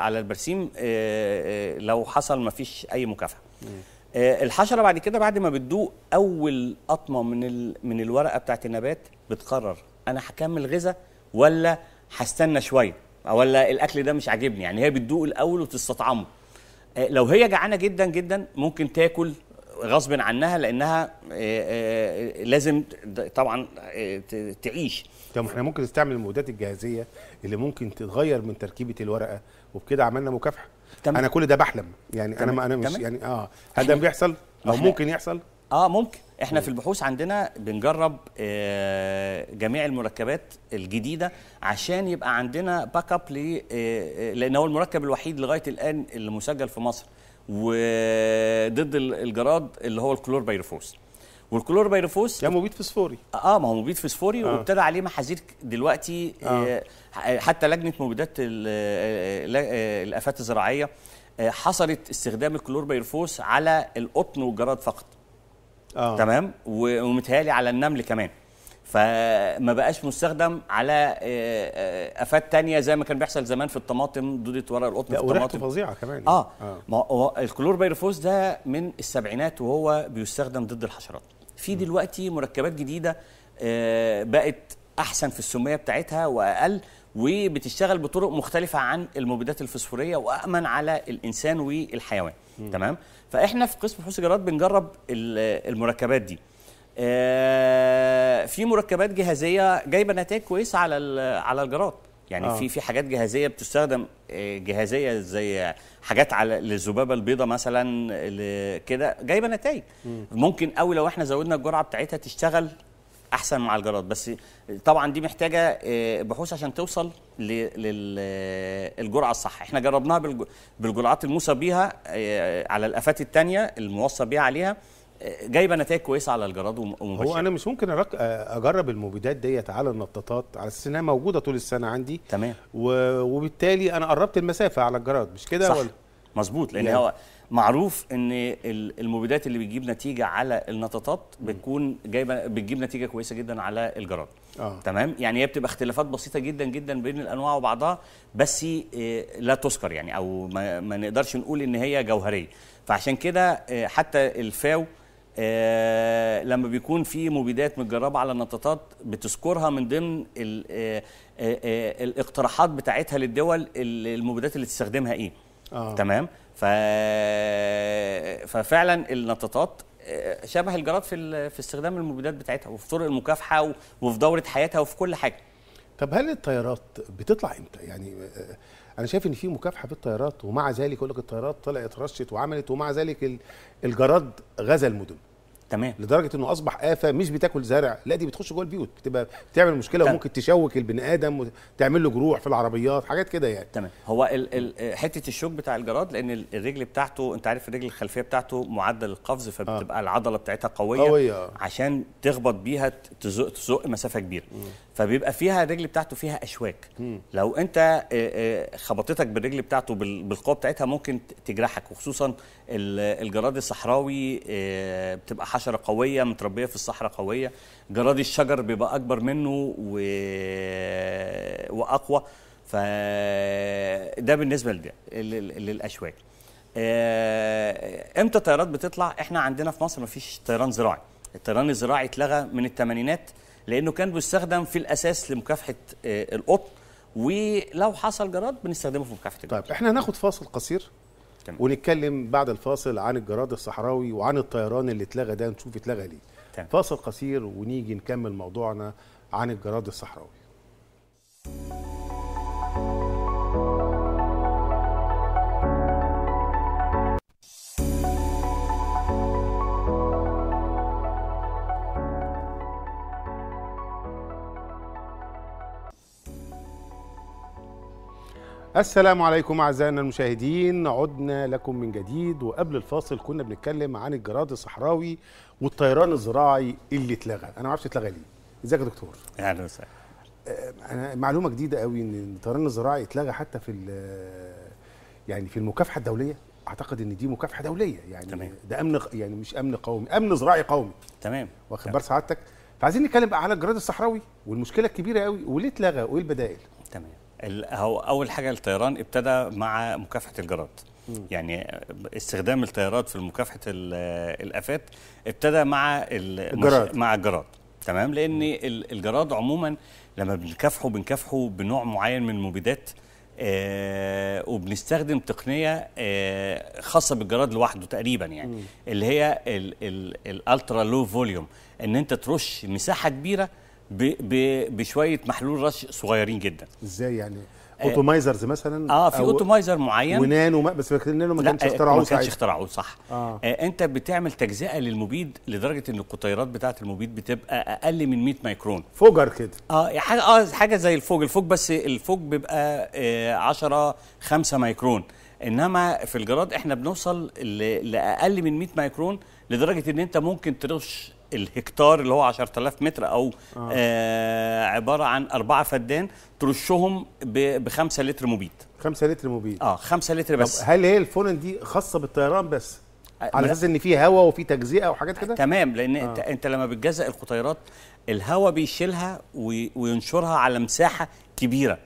على البرسيم آه،, آه لو حصل ما فيش اي مكافاه آه، الحشره بعد كده بعد ما بتدوق اول قطمه من ال... من الورقه بتاعت النبات بتقرر انا هكمل غذاء ولا هستنى شويه ولا الاكل ده مش عاجبني يعني هي بتدوق الاول وتستطعمه آه، لو هي جعانه جدا جدا ممكن تاكل غصب عنها لانها آه، لازم
طبعا تعيش طب احنا ممكن نستعمل المبيدات الجاهزيه اللي ممكن تتغير من تركيبه الورقه وبكده عملنا مكافحه تمام. انا كل ده بحلم يعني تمام. انا انا مش تمام. يعني اه هل ده بيحصل او ممكن
يحصل اه ممكن احنا في البحوث عندنا بنجرب آه جميع المركبات الجديده عشان يبقى عندنا باك اب آه،, آه لان هو المركب الوحيد لغايه الان اللي مسجل في مصر وضد الجراد اللي هو الكلور بايرفوس والكلوربيرفوس يا مبيد فسفوري اه ما هو مبيد فسفوري آه. وابتدى عليه محاذير دلوقتي آه. آه حتى لجنه مبيدات آه، آه، الافات الزراعيه آه حصلت استخدام الكلور الكلوربيرفوس على القطن والجراد فقط آه. تمام ومتهيألي على النمل كمان فما بقاش مستخدم على آه، افات تانية زي ما كان بيحصل زمان في الطماطم دوده ورق القطن في الطماطم فظيعه كمان اه, آه. ما الكلور بيرفوس ده من السبعينات وهو بيستخدم ضد الحشرات في دلوقتي مركبات جديده آه، بقت احسن في السميه بتاعتها واقل وبتشتغل بطرق مختلفه عن المبيدات الفسفوريه وامن على الانسان والحيوان تمام فاحنا في قسم فحوص الجراد بنجرب المركبات دي آه، في مركبات جهازيه جايبه نتائج كويسه على على الجراد يعني آه. في في حاجات جهازيه بتستخدم آه، جهازيه زي حاجات على للذبابه البيضاء مثلا كده جايبه نتائج ممكن قوي لو احنا زودنا الجرعه بتاعتها تشتغل احسن مع الجراد بس طبعا دي محتاجه آه، بحوث عشان توصل للجرعه آه، الصح احنا جربناها بالجرعات الموصى بيها على الافات الثانيه الموصى بيها عليها جايبه نتائج كويسه على الجراد ومباشره هو انا
مش ممكن اجرب المبيدات ديت على النطاطات على اساس انها موجوده طول السنه عندي تمام و... وبالتالي انا قربت المسافه على الجراد مش كده ولا مظبوط لان يعني. هو
معروف ان المبيدات اللي بتجيب نتيجه على النطاطات بتكون جايبه بتجيب نتيجه كويسه جدا على الجراد آه. تمام يعني هي بتبقى اختلافات بسيطه جدا جدا بين الانواع وبعضها بس آه، لا تذكر يعني او ما, ما نقدرش نقول ان هي جوهريه فعشان كده آه، حتى الفاو آه، لما بيكون في مبيدات متجربه على النطاطات بتذكرها من ضمن آه، آه، الاقتراحات بتاعتها للدول المبيدات اللي تستخدمها ايه آه. تمام ف... ففعلا النطاطات شبه الجراد في في استخدام المبيدات بتاعتها وفي طرق المكافحه وفي دوره حياتها وفي كل حاجه
طب هل الطيارات بتطلع امتى يعني انا شايف ان في مكافحه في الطيارات ومع ذلك يقول لك الطيارات طلعت رشت وعملت ومع ذلك الجراد غزا المدن تمام لدرجه انه اصبح افه مش بتاكل زرع لا دي بتخش جوه البيوت بتبقى بتعمل مشكله تمام. وممكن تشوك البني ادم وتعمل له جروح في العربيات حاجات كده يعني تمام
هو ال ال حته الشوك بتاع الجراد لان الرجل بتاعته انت عارف الرجل الخلفيه بتاعته معدل القفز فبتبقى آه. العضله بتاعتها قويه قويه عشان تخبط بيها تزق, تزق مسافه كبيره فبيبقى فيها الرجل بتاعته فيها اشواك مم. لو انت آه، آه، خبطتك بالرجل بتاعته بالقوه بتاعتها ممكن تجرحك وخصوصا الجراد الصحراوي آه، بتبقى حشره قويه متربيه في الصحراء قويه جراد الشجر بيبقى اكبر منه و... واقوى فده بالنسبه لده للاشواك امتى الطيارات بتطلع احنا عندنا في مصر مفيش طيران زراعي الطيران الزراعي اتلغى من الثمانينات لانه كان بيستخدم في الاساس لمكافحه آه، القطن ولو
حصل جراد بنستخدمه في مكافحه طيب، الجراد طيب احنا هناخد فاصل قصير تمام. ونتكلم بعد الفاصل عن الجراد الصحراوي وعن الطيران اللي اتلغى ده نشوف اتلغى ليه تمام. فاصل قصير ونيجي نكمل موضوعنا عن الجراد الصحراوي السلام عليكم اعزائنا المشاهدين عدنا لكم من جديد وقبل الفاصل كنا بنتكلم عن الجراد الصحراوي والطيران الزراعي اللي اتلغى انا ما اعرفش اتلغى ليه ازيك يا دكتور اهلا وسهلا أه، انا معلومه جديده قوي ان الطيران الزراعي اتلغى حتى في يعني في المكافحه الدوليه اعتقد ان دي مكافحه دوليه يعني تمام. ده امن يعني مش امن قومي امن زراعي قومي تمام واخد بال سعادتك فعايزين نتكلم بقى على الجراد الصحراوي والمشكله الكبيره قوي وليه اتلغى وايه البدائل
تمام هو اول حاجه الطيران ابتدى مع مكافحه الجراد يعني استخدام الطيارات في مكافحه الافات ابتدى مع الجراد مع الجراد تمام لان الجراد عموما لما بنكافحه بنكافحه بنوع معين من المبيدات آه وبنستخدم تقنيه آه خاصه بالجراد لوحده تقريبا يعني اللي هي الالترا لو فوليوم ان انت ترش مساحه كبيره بشويه محلول رش صغيرين جدا
ازاي يعني آه. اوتومايزرز مثلا اه في اوتومايزر معين ونانو بس النانو ما كانش آه، اخترعوه ما كانش
اخترعوه صح آه. آه انت بتعمل تجزئه للمبيد لدرجه ان القطيرات بتاعه المبيد بتبقى اقل من 100 مايكرون فوجر كده اه حاجه اه حاجه زي الفوج الفوج بس الفوج بيبقى آه 10 5 مايكرون انما في الجراد احنا بنوصل لاقل من 100 مايكرون لدرجه ان انت ممكن ترش الهكتار اللي هو 10000 متر او آه. آه عباره عن اربعه فدان ترشهم ب
5 لتر مبيد 5 لتر مبيد اه 5 لتر بس هل هي الفرن دي خاصه بالطيران بس آه، على اساس ان في هواء وفي تجزئه وحاجات كده تمام لان آه. انت انت لما بتجزئ القطيرات
الهواء بيشيلها وينشرها على مساحه كبيره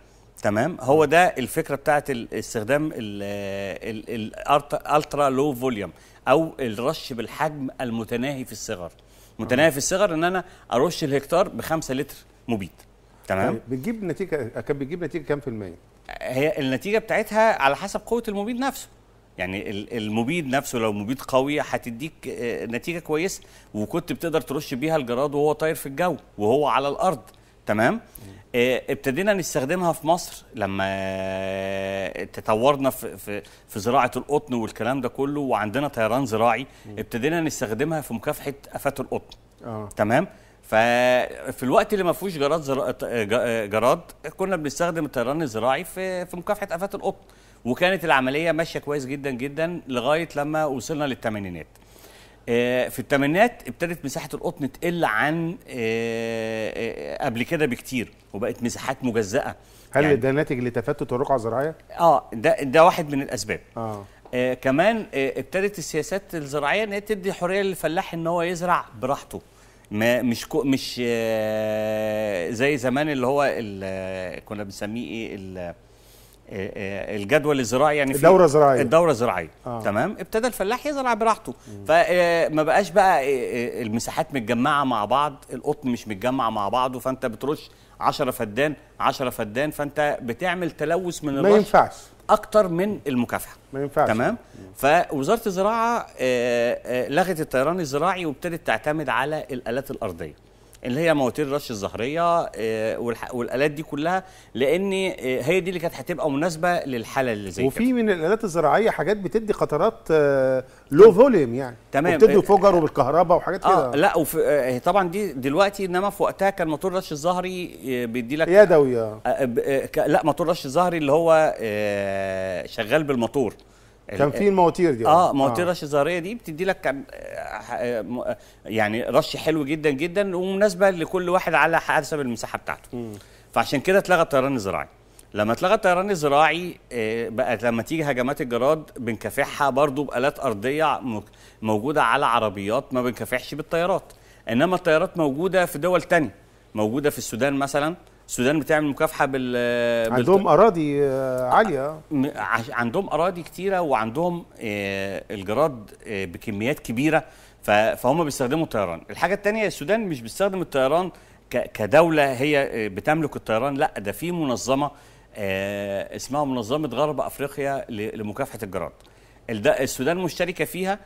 تمام هو آه. ده الفكره بتاعه استخدام الالترا لو فوليوم او الرش بالحجم المتناهي في الصغر متناهيه في الصغر ان انا ارش الهكتار ب 5 لتر مبيد تمام طيب،
بتجيب نتيجه كان بتجيب نتيجه كام في الميه
هي النتيجه بتاعتها على حسب قوه المبيد نفسه يعني المبيد نفسه لو مبيد قوي هتديك آه، نتيجه كويسه وكنت بتقدر ترش بيها الجراد وهو طاير في الجو وهو على الارض تمام آه، ابتدينا نستخدمها في مصر لما آه، تطورنا في في, في زراعه القطن والكلام ده كله وعندنا طيران زراعي ابتدينا نستخدمها في مكافحه افات القطن آه. تمام ففي الوقت اللي ما فيهوش جراد زر... آه، جراد كنا بنستخدم الطيران الزراعي في في مكافحه افات القطن وكانت العمليه ماشيه كويس جدا جدا لغايه لما وصلنا للثمانينات آه، في الثمانينات ابتدت مساحه القطن تقل عن آه، آه، قبل كده بكتير وبقت مساحات مجزاه هل يعني ده
ناتج لتفتت الرقعه الزراعيه
اه ده ده واحد من الاسباب اه آه كمان آه ابتدت السياسات الزراعيه ان هي تدي حريه للفلاح ان هو يزرع براحته ما مش كو مش آه زي زمان اللي هو كنا بنسميه ايه آه، آه، الجدول الزراعي يعني الدوره الزراعيه الدوره الزراعيه آه. تمام ابتدى الفلاح يزرع براحته فما آه، بقاش بقى المساحات متجمعه مع بعض القطن مش متجمع مع بعضه فانت بترش 10 فدان 10 فدان فانت بتعمل تلوث من الرش ما ينفعش اكتر من المكافحه
ما ينفعش تمام
فوزاره الزراعه لغت الطيران الزراعي وابتدت تعتمد على الالات الارضيه اللي هي مواتير الرش الظهريه آه، والالات دي كلها لان آه، هي دي اللي كانت هتبقى مناسبه للحاله اللي زي وفي
كده. من الالات الزراعيه حاجات بتدي قطرات لو آه، فوليوم يعني تمام بتدي فجر وبالكهرباء وحاجات كده لا
وفي طبعا دي دلوقتي انما في وقتها كان موتور رش الظهري بيدي لك يدوي لا موتور رش الظهري اللي هو شغال بالموتور كان في المواتير دي آه. اه مواتير آه. رش الزهريه دي بتدي لك يعني رش حلو جدا جدا ومناسبه لكل واحد على حسب المساحه بتاعته م. فعشان كده اتلغى الطيران الزراعي لما اتلغى الطيران الزراعي آه، بقت لما تيجي هجمات الجراد بنكافحها برضو بآلات أرضية موجودة على عربيات ما بنكافحش بالطيارات إنما الطيارات موجودة في دول تانية موجودة في السودان مثلا السودان بتعمل مكافحه بال عندهم
اراضي آه، عاليه
عندهم اراضي كتيره وعندهم آه، الجراد آه، بكميات كبيره فهم بيستخدموا الطيران الحاجه الثانيه السودان مش بيستخدم الطيران كدوله هي بتملك الطيران لا ده في منظمه اسمها منظمه غرب افريقيا لمكافحه الجراد السودان مشتركه فيها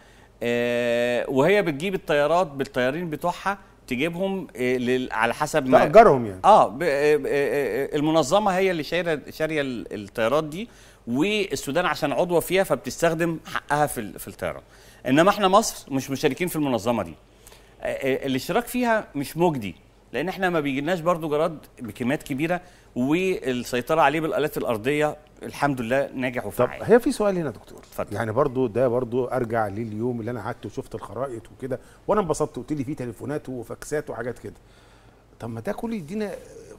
وهي بتجيب الطيارات بالطيارين بتوعها تجيبهم آه، على حسب ما تاجرهم يعني آه،, آه،, اه المنظمه هي اللي شاريه شاريه الطيارات دي والسودان عشان عضوه فيها فبتستخدم حقها في في الطيران انما احنا مصر مش مشاركين في المنظمه دي الاشتراك فيها مش مجدي لان احنا ما بيجيلناش برضو جراد بكميات كبيره والسيطره عليه بالالات
الارضيه الحمد لله ناجح وفعال طب هي في سؤال هنا دكتور فضل. يعني برضو ده برضو ارجع لليوم اللي انا قعدت وشفت الخرائط وكده وانا انبسطت وقلت لي في تليفونات وفاكسات وحاجات كده طب ما ده كله يدينا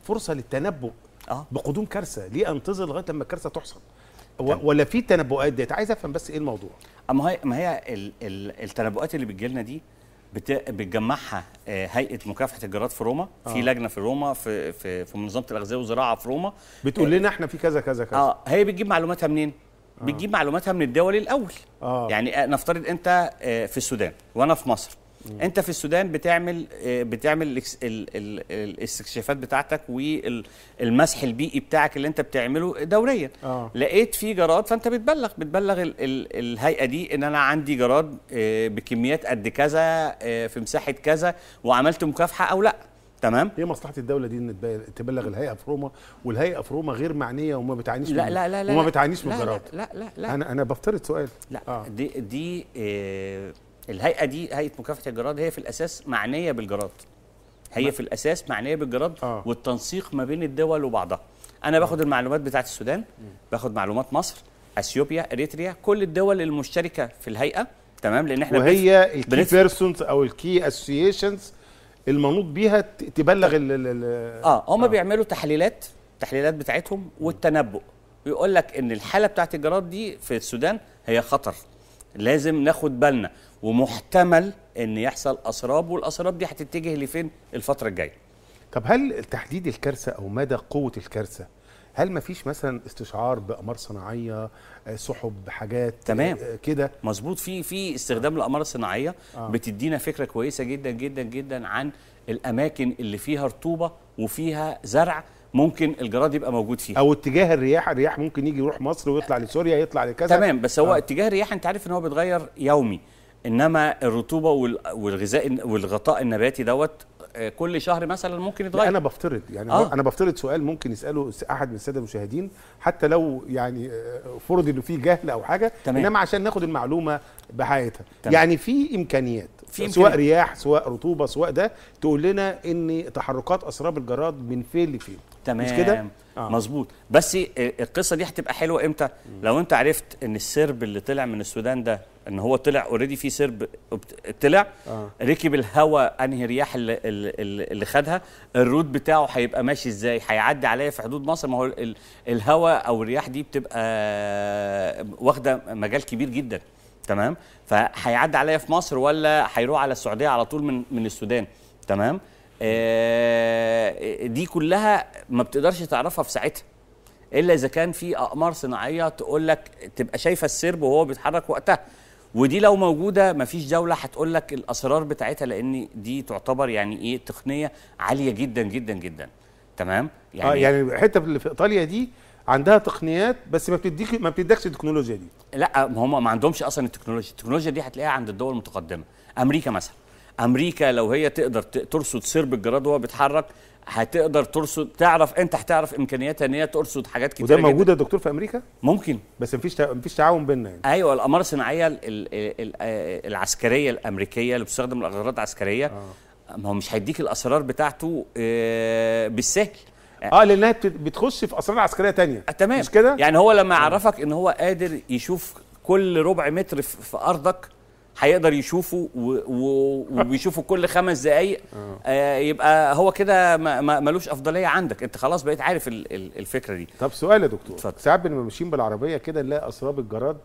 فرصه للتنبؤ آه. بقدوم كارثه ليه انتظر لغايه لما الكارثه تحصل ولا في تنبؤات ديت عايز افهم بس ايه الموضوع اما هي ما هي
التنبؤات اللي بتجي لنا دي بتجمعها آه، هيئه مكافحه الجراد في روما آه. في لجنه في روما في في, في منظمه الاغذيه والزراعه في روما
بتقول آه، لنا احنا في كذا كذا
كذا اه هي بتجيب معلوماتها منين آه. بتجيب معلوماتها من الدول الاول آه. يعني آه، نفترض انت في السودان وانا في مصر انت في السودان بتعمل آه، بتعمل الاستكشافات بتاعتك والمسح البيئي بتاعك اللي انت بتعمله دوريا آه. لقيت في جراد فانت بتبلغ بتبلغ الهيئه دي ان انا عندي جراد آه، بكميات قد كذا آه، في مساحه كذا وعملت مكافحه او لا
تمام هي إيه مصلحه الدوله دي ان تبلغ الهيئه في روما والهيئه في روما غير معنيه وما بتعانيش لا لا لا لا وما بتعانيش من الجراد لا لا لا, لا, لا انا انا بفترض سؤال لا آه.
دي دي آه الهيئه دي هيئه مكافحه الجراد هي في الاساس معنيه بالجراد هي في الاساس معنيه بالجراد آه. والتنسيق ما بين الدول وبعضها انا باخد آه. المعلومات بتاعه السودان باخد معلومات مصر اثيوبيا اريتريا كل الدول المشتركه في الهيئه تمام لان احنا وهي الكي
بيرسونز او الكي اسوسيشنز المنوط بيها تبلغ ال اه هم آه. بيعملوا تحليلات التحليلات بتاعتهم والتنبؤ
بيقول لك ان الحاله بتاعت الجراد دي في السودان هي خطر لازم ناخد بالنا ومحتمل ان يحصل اسراب والاسراب دي هتتجه لفين الفتره
الجايه طب هل تحديد الكارثه او مدى قوه الكارثه هل مفيش مثلا استشعار باقمار صناعيه آه، سحب حاجات آه، تمام كده مظبوط في في
استخدام آه. الاقمار الصناعيه آه. بتدينا فكره كويسه جدا جدا جدا عن الاماكن اللي فيها رطوبه وفيها زرع ممكن الجراد يبقى موجود فيها او اتجاه الرياح
الرياح ممكن يجي يروح مصر ويطلع لسوريا يطلع لكذا تمام بس هو آه.
اتجاه الرياح انت عارف ان هو بيتغير يومي انما الرطوبه والغذاء والغطاء النباتي دوت آه، كل شهر مثلا ممكن يتغير انا
بفترض يعني آه. انا بفترض سؤال ممكن يساله احد من الساده المشاهدين حتى لو يعني آه، فرض انه في جهل او حاجه تمام. انما عشان ناخد المعلومه بحقيقتها يعني في امكانيات في سواء رياح سواء رطوبه سواء ده تقول لنا ان تحركات اسراب الجراد من فين لفين تمام مش كده؟
آه. مظبوط بس القصه دي هتبقى حلوه امتى؟ لو انت عرفت ان السرب اللي طلع من السودان ده ان هو طلع اوريدي في سرب طلع آه. ركب الهواء انهي رياح اللي, اللي خدها الروت بتاعه هيبقى ماشي ازاي هيعدي عليا في حدود مصر ما هو الهواء او الرياح دي بتبقى واخده مجال كبير جدا تمام فهيعدي عليا في مصر ولا هيروح على السعوديه على طول من من السودان تمام آه، دي كلها ما بتقدرش تعرفها في ساعتها الا اذا كان في اقمار صناعيه تقول لك تبقى شايفه السرب وهو بيتحرك وقتها ودي لو موجوده مفيش دوله هتقول لك الاسرار بتاعتها لان دي تعتبر يعني ايه تقنيه عاليه جدا جدا جدا تمام يعني آه يعني, يعني الحته
اللي في ايطاليا دي عندها تقنيات بس ما بتديك ما بتدكش التكنولوجيا دي
لا هم ما عندهمش اصلا التكنولوجيا التكنولوجيا دي هتلاقيها عند الدول المتقدمه امريكا مثلا امريكا لو هي تقدر ترصد سرب الجراد وهو بيتحرك هتقدر ترصد تعرف انت هتعرف امكانياتها ان هي ترصد حاجات كتير وده موجود يا
دكتور في امريكا ممكن بس مفيش مفيش تعاون بيننا يعني.
ايوه الاقمار الصناعيه آه، العسكريه الامريكيه اللي بتستخدم الاغراض العسكريه آه. ما هو مش هيديك الاسرار بتاعته آه، بالسهل اه لانها بتخش في اسرار عسكريه تانية آه، تمام مش كده يعني هو لما يعرفك ان هو قادر يشوف كل ربع متر في ارضك هيقدر يشوفه وبيشوفه كل خمس دقايق آه, آه، يبقى هو كده ملوش افضليه عندك انت خلاص بقيت عارف الفكره دي
طب سؤال يا دكتور اتفضل ساعات بنبقى ماشيين بالعربيه كده نلاقي اسراب الجراد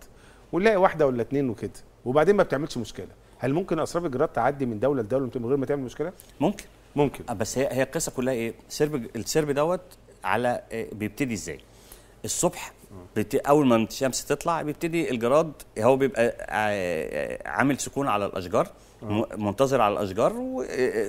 ونلاقي واحده ولا اتنين وكده وبعدين ما بتعملش مشكله هل ممكن اسراب الجراد تعدي من دوله لدوله من غير ما تعمل مشكله ممكن ممكن آه، بس هي هي القصه كلها ايه سرب السرب دوت على آه، بيبتدي ازاي
الصبح اول ما الشمس تطلع بيبتدي الجراد هو بيبقى عامل سكون على الاشجار آه. منتظر على الاشجار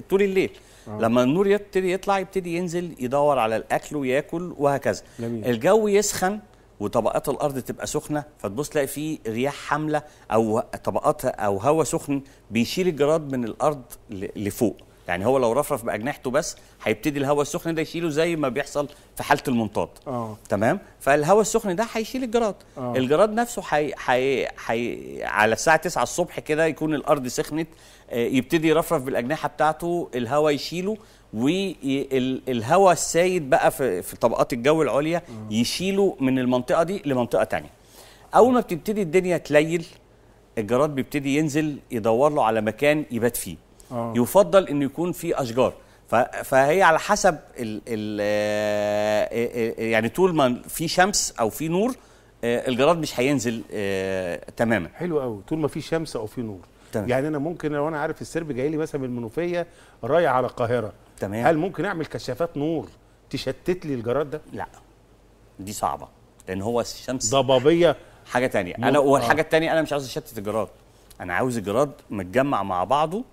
طول الليل آه. لما النور يبتدي يطلع يبتدي ينزل يدور على الاكل وياكل وهكذا الجو يسخن وطبقات الارض تبقى سخنه فتبص تلاقي في رياح حامله او طبقات او هواء سخن بيشيل الجراد من الارض لفوق يعني هو لو رفرف باجنحته بس هيبتدي الهواء السخن ده يشيله زي ما بيحصل في حاله المنطاد أوه. تمام فالهواء السخن ده هيشيل الجراد أوه. الجراد نفسه حي... حي... حي... على الساعه 9 الصبح كده يكون الارض سخنت آه، يبتدي يرفرف بالاجنحه بتاعته الهواء يشيله والهواء السايد بقى في, في طبقات الجو العليا آه. يشيله من المنطقه دي لمنطقه تانية اول ما بتبتدي الدنيا تليل الجراد بيبتدي ينزل يدور له على مكان يبات فيه أوه. يفضل انه يكون في اشجار فهي على حسب الـ الـ آه، يعني طول ما في شمس او
في نور آه، الجراد مش هينزل آه، تماما حلو قوي طول ما في شمس او في نور تمام. يعني انا ممكن لو انا عارف السرب جاي لي مثلا من المنوفيه رايح على القاهره تمام هل ممكن اعمل كشافات نور تشتت لي الجراد ده لا دي صعبه
لان هو الشمس ضبابيه حاجه تانية انا والحاجه التانية انا مش عاوز اشتت الجراد انا عاوز الجراد متجمع مع بعضه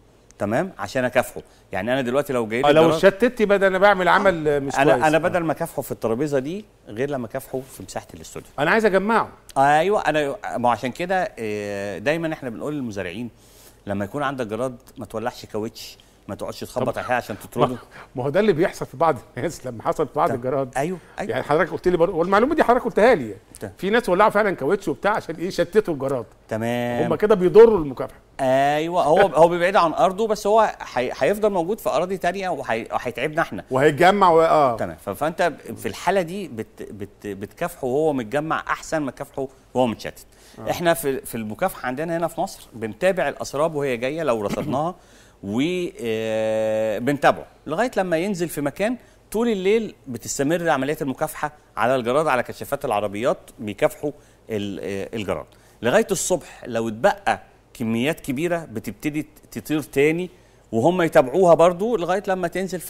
تمام عشان اكافحه يعني انا دلوقتي لو جاي لي آه، لو شتت يبقى انا بعمل عمل مش انا كويس. انا بدل ما اكافحه في الترابيزه دي غير لما اكافحه في مساحه الاستوديو انا عايز اجمعه ايوه انا ما عشان كده آه، دايما احنا بنقول للمزارعين لما يكون عندك جراد ما تولعش كاوتش ما تقعدش تخبط عليها عشان تطرده
ما هو ده اللي بيحصل في بعض الناس لما حصل في بعض الجرائد ايوه ايوه يعني حضرتك قلت لي بر... والمعلومه دي حضرتك قلتها لي في ناس ولعوا فعلا كاوتش وبتاع عشان ايه شتتوا الجراد تمام هم كده بيضروا المكافحه
ايوه هو هو بيبعد عن ارضه بس هو هيفضل حي... موجود في اراضي ثانيه وهيتعبنا احنا وهيتجمع و... اه تمام فانت في الحاله دي بت... بت... بتكافحه وهو متجمع احسن ما تكافحه وهو متشتت آه. احنا في في المكافحه عندنا هنا في مصر بنتابع الاسراب وهي جايه لو رصدناها وبنتابعه آه، لغايه لما ينزل في مكان طول الليل بتستمر عمليات المكافحه على الجراد على كشافات العربيات بيكافحوا آه، الجراد لغايه الصبح لو اتبقى كميات كبيره بتبتدي تطير تاني وهم يتابعوها برضو لغايه لما تنزل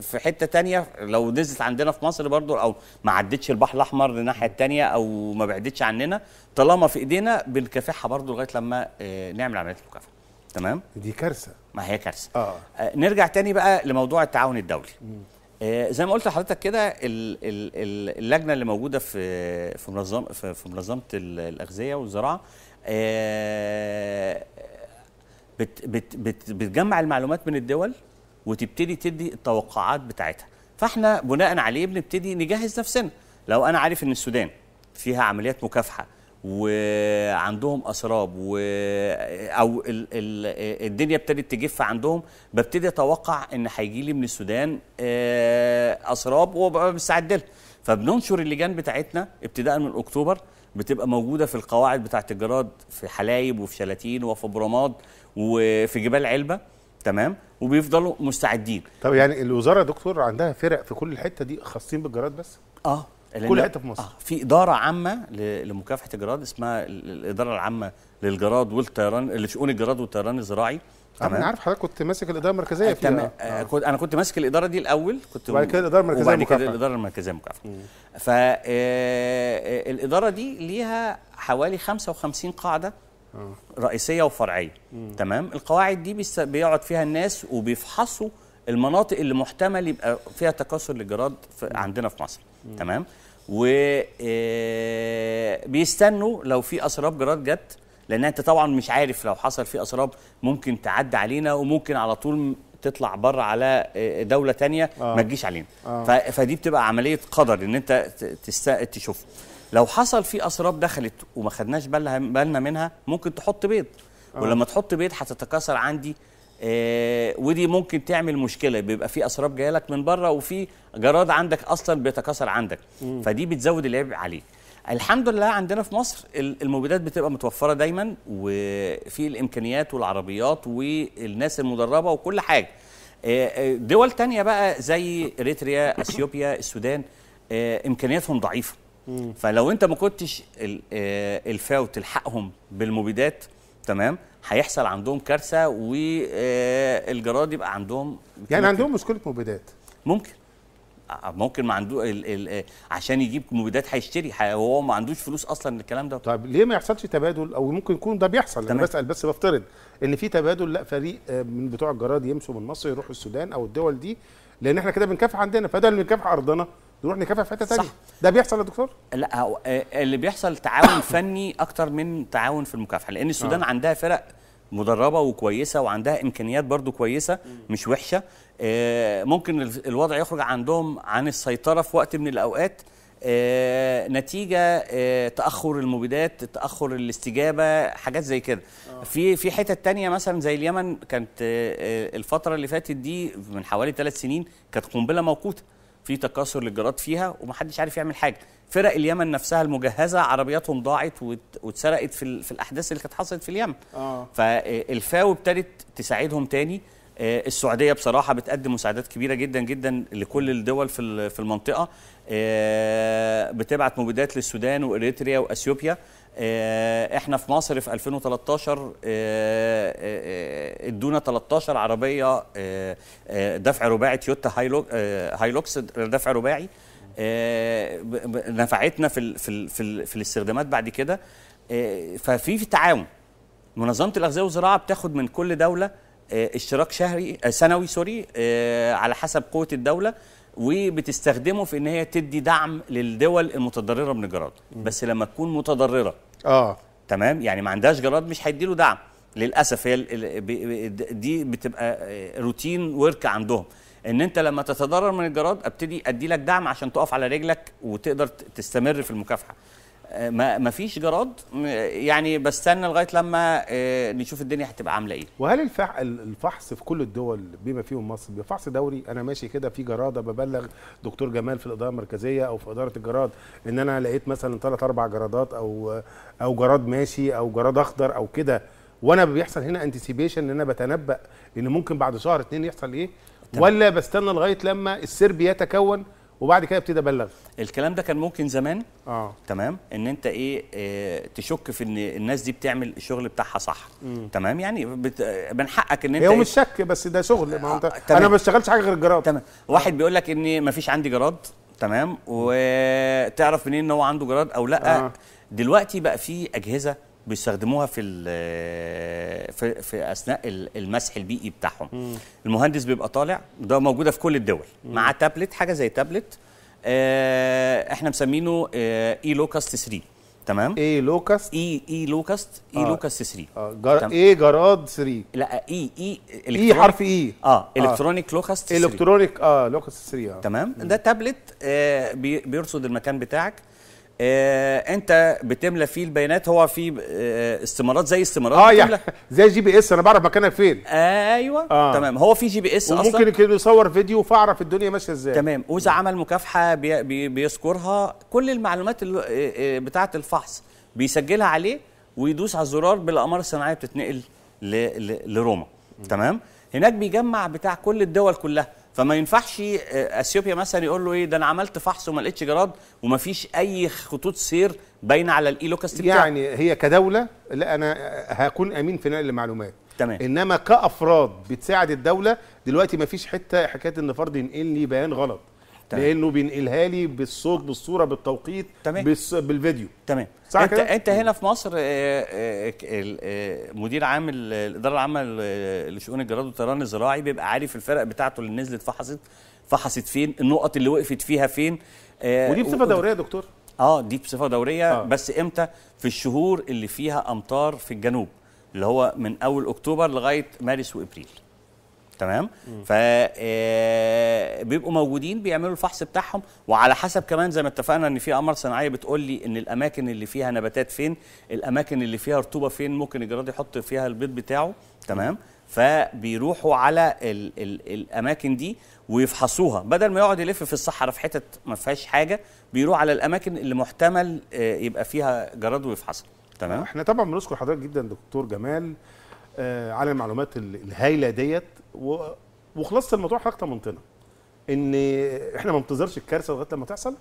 في حته تانية لو نزلت عندنا في مصر برضو او ما عدتش البحر الاحمر للناحيه التانية او ما بعدتش عننا طالما في ايدينا بنكافحها برضو لغايه لما آه، نعمل عمليه المكافحه تمام
دي كارثه ما هي كارثه آه.
آه. نرجع تاني بقى لموضوع التعاون الدولي آه زي ما قلت لحضرتك كده اللجنه اللي موجوده في في منظم في منظمه الاغذيه والزراعه آه بت بت بت بتجمع المعلومات من الدول وتبتدي تدي التوقعات بتاعتها فاحنا بناء عليه بنبتدي نجهز نفسنا لو انا عارف ان السودان فيها عمليات مكافحه وعندهم اسراب و... او ال... ال... الدنيا ابتدت تجف عندهم ببتدي اتوقع ان هيجي لي من السودان آه، اسراب وببقى مستعد لها فبننشر اللجان بتاعتنا ابتداء من اكتوبر بتبقى موجوده في القواعد بتاعه الجراد في حلايب وفي شلاتين وفي برماد
وفي جبال علبه تمام وبيفضلوا مستعدين طب يعني الوزاره دكتور عندها فرق في كل الحته دي خاصين بالجراد بس اه كل حته في مصر آه في اداره
عامه لمكافحه الجراد اسمها الاداره العامه للجراد والطيران لشؤون الجراد والطيران الزراعي تمام انا عارف
حضرتك كنت ماسك الاداره المركزيه فيها آه، آه. تمام انا كنت ماسك الاداره دي الاول
كنت وبعد كده الاداره المركزيه وبعد كده الاداره المركزيه المكافحه فالاداره آه، دي ليها حوالي 55 قاعده رئيسيه وفرعيه تمام القواعد دي بيقعد فيها الناس وبيفحصوا المناطق اللي محتمل يبقى فيها تكاثر للجراد في عندنا في مصر مم. تمام وبيستنوا آه، لو في اسراب جراد جت لان انت طبعا مش عارف لو حصل في اسراب ممكن تعدي علينا وممكن على طول تطلع بره على آه، دوله تانية آه. ما تجيش علينا آه. فدي بتبقى عمليه قدر ان انت تشوف لو حصل في اسراب دخلت وما خدناش بالنا منها ممكن تحط بيض آه. ولما تحط بيض هتتكاثر عندي آه، ودي ممكن تعمل مشكله بيبقى في اسراب جايه لك من بره وفي جراد عندك اصلا بيتكاثر عندك مم. فدي بتزود العبء عليك الحمد لله عندنا في مصر المبيدات بتبقى متوفره دايما وفي الامكانيات والعربيات والناس المدربه وكل حاجه آه، آه، دول تانية بقى زي اريتريا اثيوبيا السودان امكانياتهم ضعيفه فلو انت ما كنتش الفاو تلحقهم بالمبيدات تمام هيحصل عندهم كارثه والجراد آه، يبقى عندهم يعني عندهم
مشكله مبيدات
ممكن آه، ممكن ما عنده الـ الـ آه، عشان يجيب مبيدات هيشتري هو
ما عندوش فلوس اصلا الكلام ده طيب ليه ما يحصلش تبادل او ممكن يكون ده بيحصل انا بسال بس بفترض ان في تبادل لا فريق من بتوع الجراد يمشوا من مصر يروحوا السودان او الدول دي لان احنا كده بنكافح عندنا فده اللي بنكافح ارضنا نروح نكافح في حته ثانيه ده بيحصل يا دكتور لا هو
آه، آه، اللي بيحصل تعاون فني اكتر من تعاون في المكافحه لان السودان آه. عندها فرق مدربه وكويسه وعندها امكانيات برضو كويسه مش وحشه آه، ممكن الوضع يخرج عندهم عن السيطره في وقت من الاوقات نتيجه تاخر المبيدات تاخر الاستجابه حاجات زي كده في في حتت تانية مثلا زي اليمن كانت الفتره اللي فاتت دي من حوالي ثلاث سنين كانت قنبله موقوته في تكاثر للجراد فيها ومحدش عارف يعمل حاجه فرق اليمن نفسها المجهزه عربياتهم ضاعت واتسرقت في, في الاحداث اللي كانت حصلت في اليمن آه. فالفاو ابتدت تساعدهم تاني آه، السعوديه بصراحه بتقدم مساعدات كبيره جدا جدا لكل الدول في في المنطقه آه، بتبعت مبيدات للسودان واريتريا واثيوبيا آه، احنا في مصر في 2013 آه، آه، ادونا 13 عربيه دفع رباعي تويوتا هايلوكس دفع رباعي نفعتنا في في في, في الاستخدامات بعد كده ففي في تعاون منظمه الاغذيه والزراعه بتاخد من كل دوله اشتراك شهري سنوي سوري على حسب قوه الدوله وبتستخدمه في ان هي تدي دعم للدول المتضرره من الجراد بس لما تكون متضرره اه تمام يعني ما عندهاش جراد مش هيدي له دعم للاسف هي دي بتبقى آه، روتين ورك عندهم ان انت لما تتضرر من الجراد ابتدي ادي لك دعم عشان تقف على رجلك وتقدر تستمر في المكافحه ما ما فيش جراد يعني بستنى لغايه لما آه، نشوف الدنيا هتبقى عامله ايه
وهل الفحص في كل الدول بما فيهم مصر بفحص دوري انا ماشي كده في جراده ببلغ دكتور جمال في الاداره المركزيه او في اداره الجراد ان انا لقيت مثلا ثلاث اربع جرادات او او جراد ماشي او جراد اخضر او كده وانا بيحصل هنا انتسيبيشن ان انا بتنبأ ان ممكن بعد شهر اتنين يحصل ايه طبعا. ولا بستنى لغايه لما السرب يتكون وبعد كده ابتدي ابلغ الكلام ده كان ممكن زمان اه تمام
ان انت ايه, إيه تشك في ان الناس دي بتعمل الشغل بتاعها صح مم. تمام يعني بت... من حقك ان انت هو إيه؟ مش
شك بس ده شغل ما انت آه، آه، تمام. انا ما بشتغلش حاجه غير الجراد تمام
آه. واحد بيقول لك ان ما فيش عندي جراد تمام وتعرف منين ان هو عنده جراد او لا آه. دلوقتي بقى في اجهزه بيستخدموها في في, في اثناء المسح البيئي بتاعهم مم. المهندس بيبقى طالع ده موجوده في كل الدول مم. مع تابلت حاجه زي تابلت آه احنا مسمينه آه اي لوكاست 3 تمام اي لوكاست اي اي لوكاست اي آه. لوكاست 3 اه جر... اي جراد 3 لا اي اي اي حرف اي e. اه الكترونيك لوكاست الكترونيك
اه لوكاست آه، 3 اه تمام مم. ده
تابلت آه بي... بيرصد المكان بتاعك آه، انت بتملى فيه البيانات هو في آه، استمارات زي استمارات اه بتملى. زي جي بي اس انا بعرف مكانك فين ايوه آه. تمام هو في جي بي اس اصلا
ممكن يصور فيديو فاعرف الدنيا ماشيه ازاي
تمام واذا عمل مكافحه بي بي بيذكرها كل المعلومات آه، بتاعه الفحص بيسجلها عليه ويدوس على الزرار بالاماره الصناعيه بتتنقل لروما تمام هناك بيجمع بتاع كل الدول كلها فما ينفعش آه، اثيوبيا مثلا يقول له ايه ده انا عملت فحص وما لقيتش جراد وما فيش اي خطوط سير باينه على الاي لوكاست يعني هي
كدوله لا انا هكون امين في نقل المعلومات تمام انما كافراد بتساعد الدوله دلوقتي ما فيش حته حكايه ان فرد ينقل لي بيان غلط تمام. لانه بينقلها لي بالصوت بالصوره بالتوقيت تمام. بالس... بالفيديو تمام صح انت كده؟
انت هنا في مصر آه، آه، آه، مدير عام الاداره العامه لشؤون الجراد والطيران الزراعي بيبقى عارف الفرق بتاعته اللي نزلت فحصت فحصت فين النقط اللي وقفت فيها فين ودي بصفه دوريه يا دكتور اه دي بصفه دوريه آه. بس امتى في الشهور اللي فيها امطار في الجنوب اللي هو من اول اكتوبر لغايه مارس وابريل تمام ف آه، بيبقوا موجودين بيعملوا الفحص بتاعهم وعلى حسب كمان زي ما اتفقنا ان في قمر صناعيه بتقول لي ان الاماكن اللي فيها نباتات فين الاماكن اللي فيها رطوبه فين ممكن الجراد يحط فيها البيض بتاعه تمام فبيروحوا على الـ الـ الاماكن دي ويفحصوها بدل ما يقعد يلف في الصحراء في حتت ما فيهاش حاجه بيروح على الاماكن اللي محتمل آه،
يبقى فيها جراد ويفحصها تمام احنا طبعا بنشكر حضرتك جدا دكتور جمال آه، على المعلومات الهايله ديت وخلاصه الموضوع حاجه طمنتنا ان احنا ما ننتظرش الكارثه لغايه لما تحصل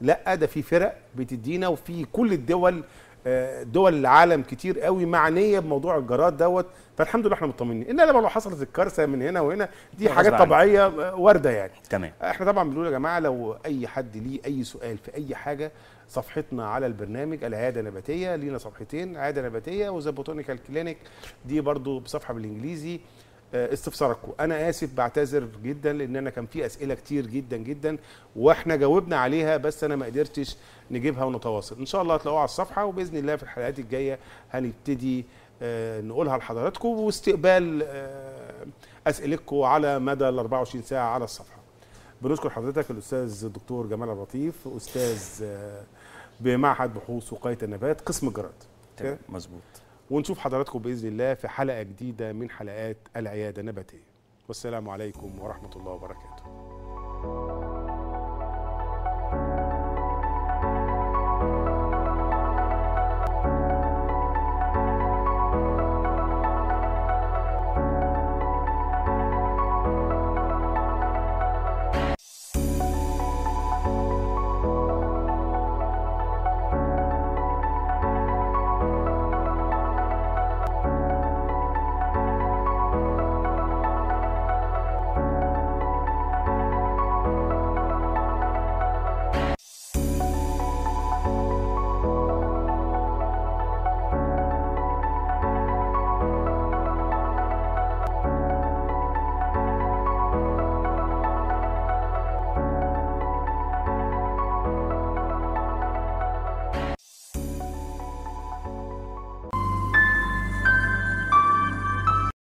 لا ده في فرق بتدينا وفي كل الدول آه، دول العالم كتير قوي معنيه بموضوع الجراد دوت فالحمد لله احنا مطمنين الا لما لو حصلت الكارثه من هنا وهنا دي حاجات طبيعيه آه، وارده يعني تمام احنا طبعا بنقول يا جماعه لو اي حد ليه اي سؤال في اي حاجه صفحتنا على البرنامج العياده النباتيه لينا صفحتين عياده نباتيه وذا بوتونيكال كلينيك دي برضو بصفحه بالانجليزي آه، استفساركم انا اسف بعتذر جدا لان انا كان في اسئله كتير جدا جدا واحنا جاوبنا عليها بس انا ما قدرتش نجيبها ونتواصل ان شاء الله هتلاقوها على الصفحه وباذن الله في الحلقات الجايه هنبتدي آه، نقولها لحضراتكم واستقبال آه، اسئلتكم على مدى ال 24 ساعه على الصفحه بنشكر حضرتك الاستاذ الدكتور جمال الرطيف استاذ بمعهد بحوث وقايه النبات قسم الجراد مظبوط ونشوف حضراتكم باذن الله في حلقه جديده من حلقات العياده النباتيه والسلام عليكم ورحمه الله وبركاته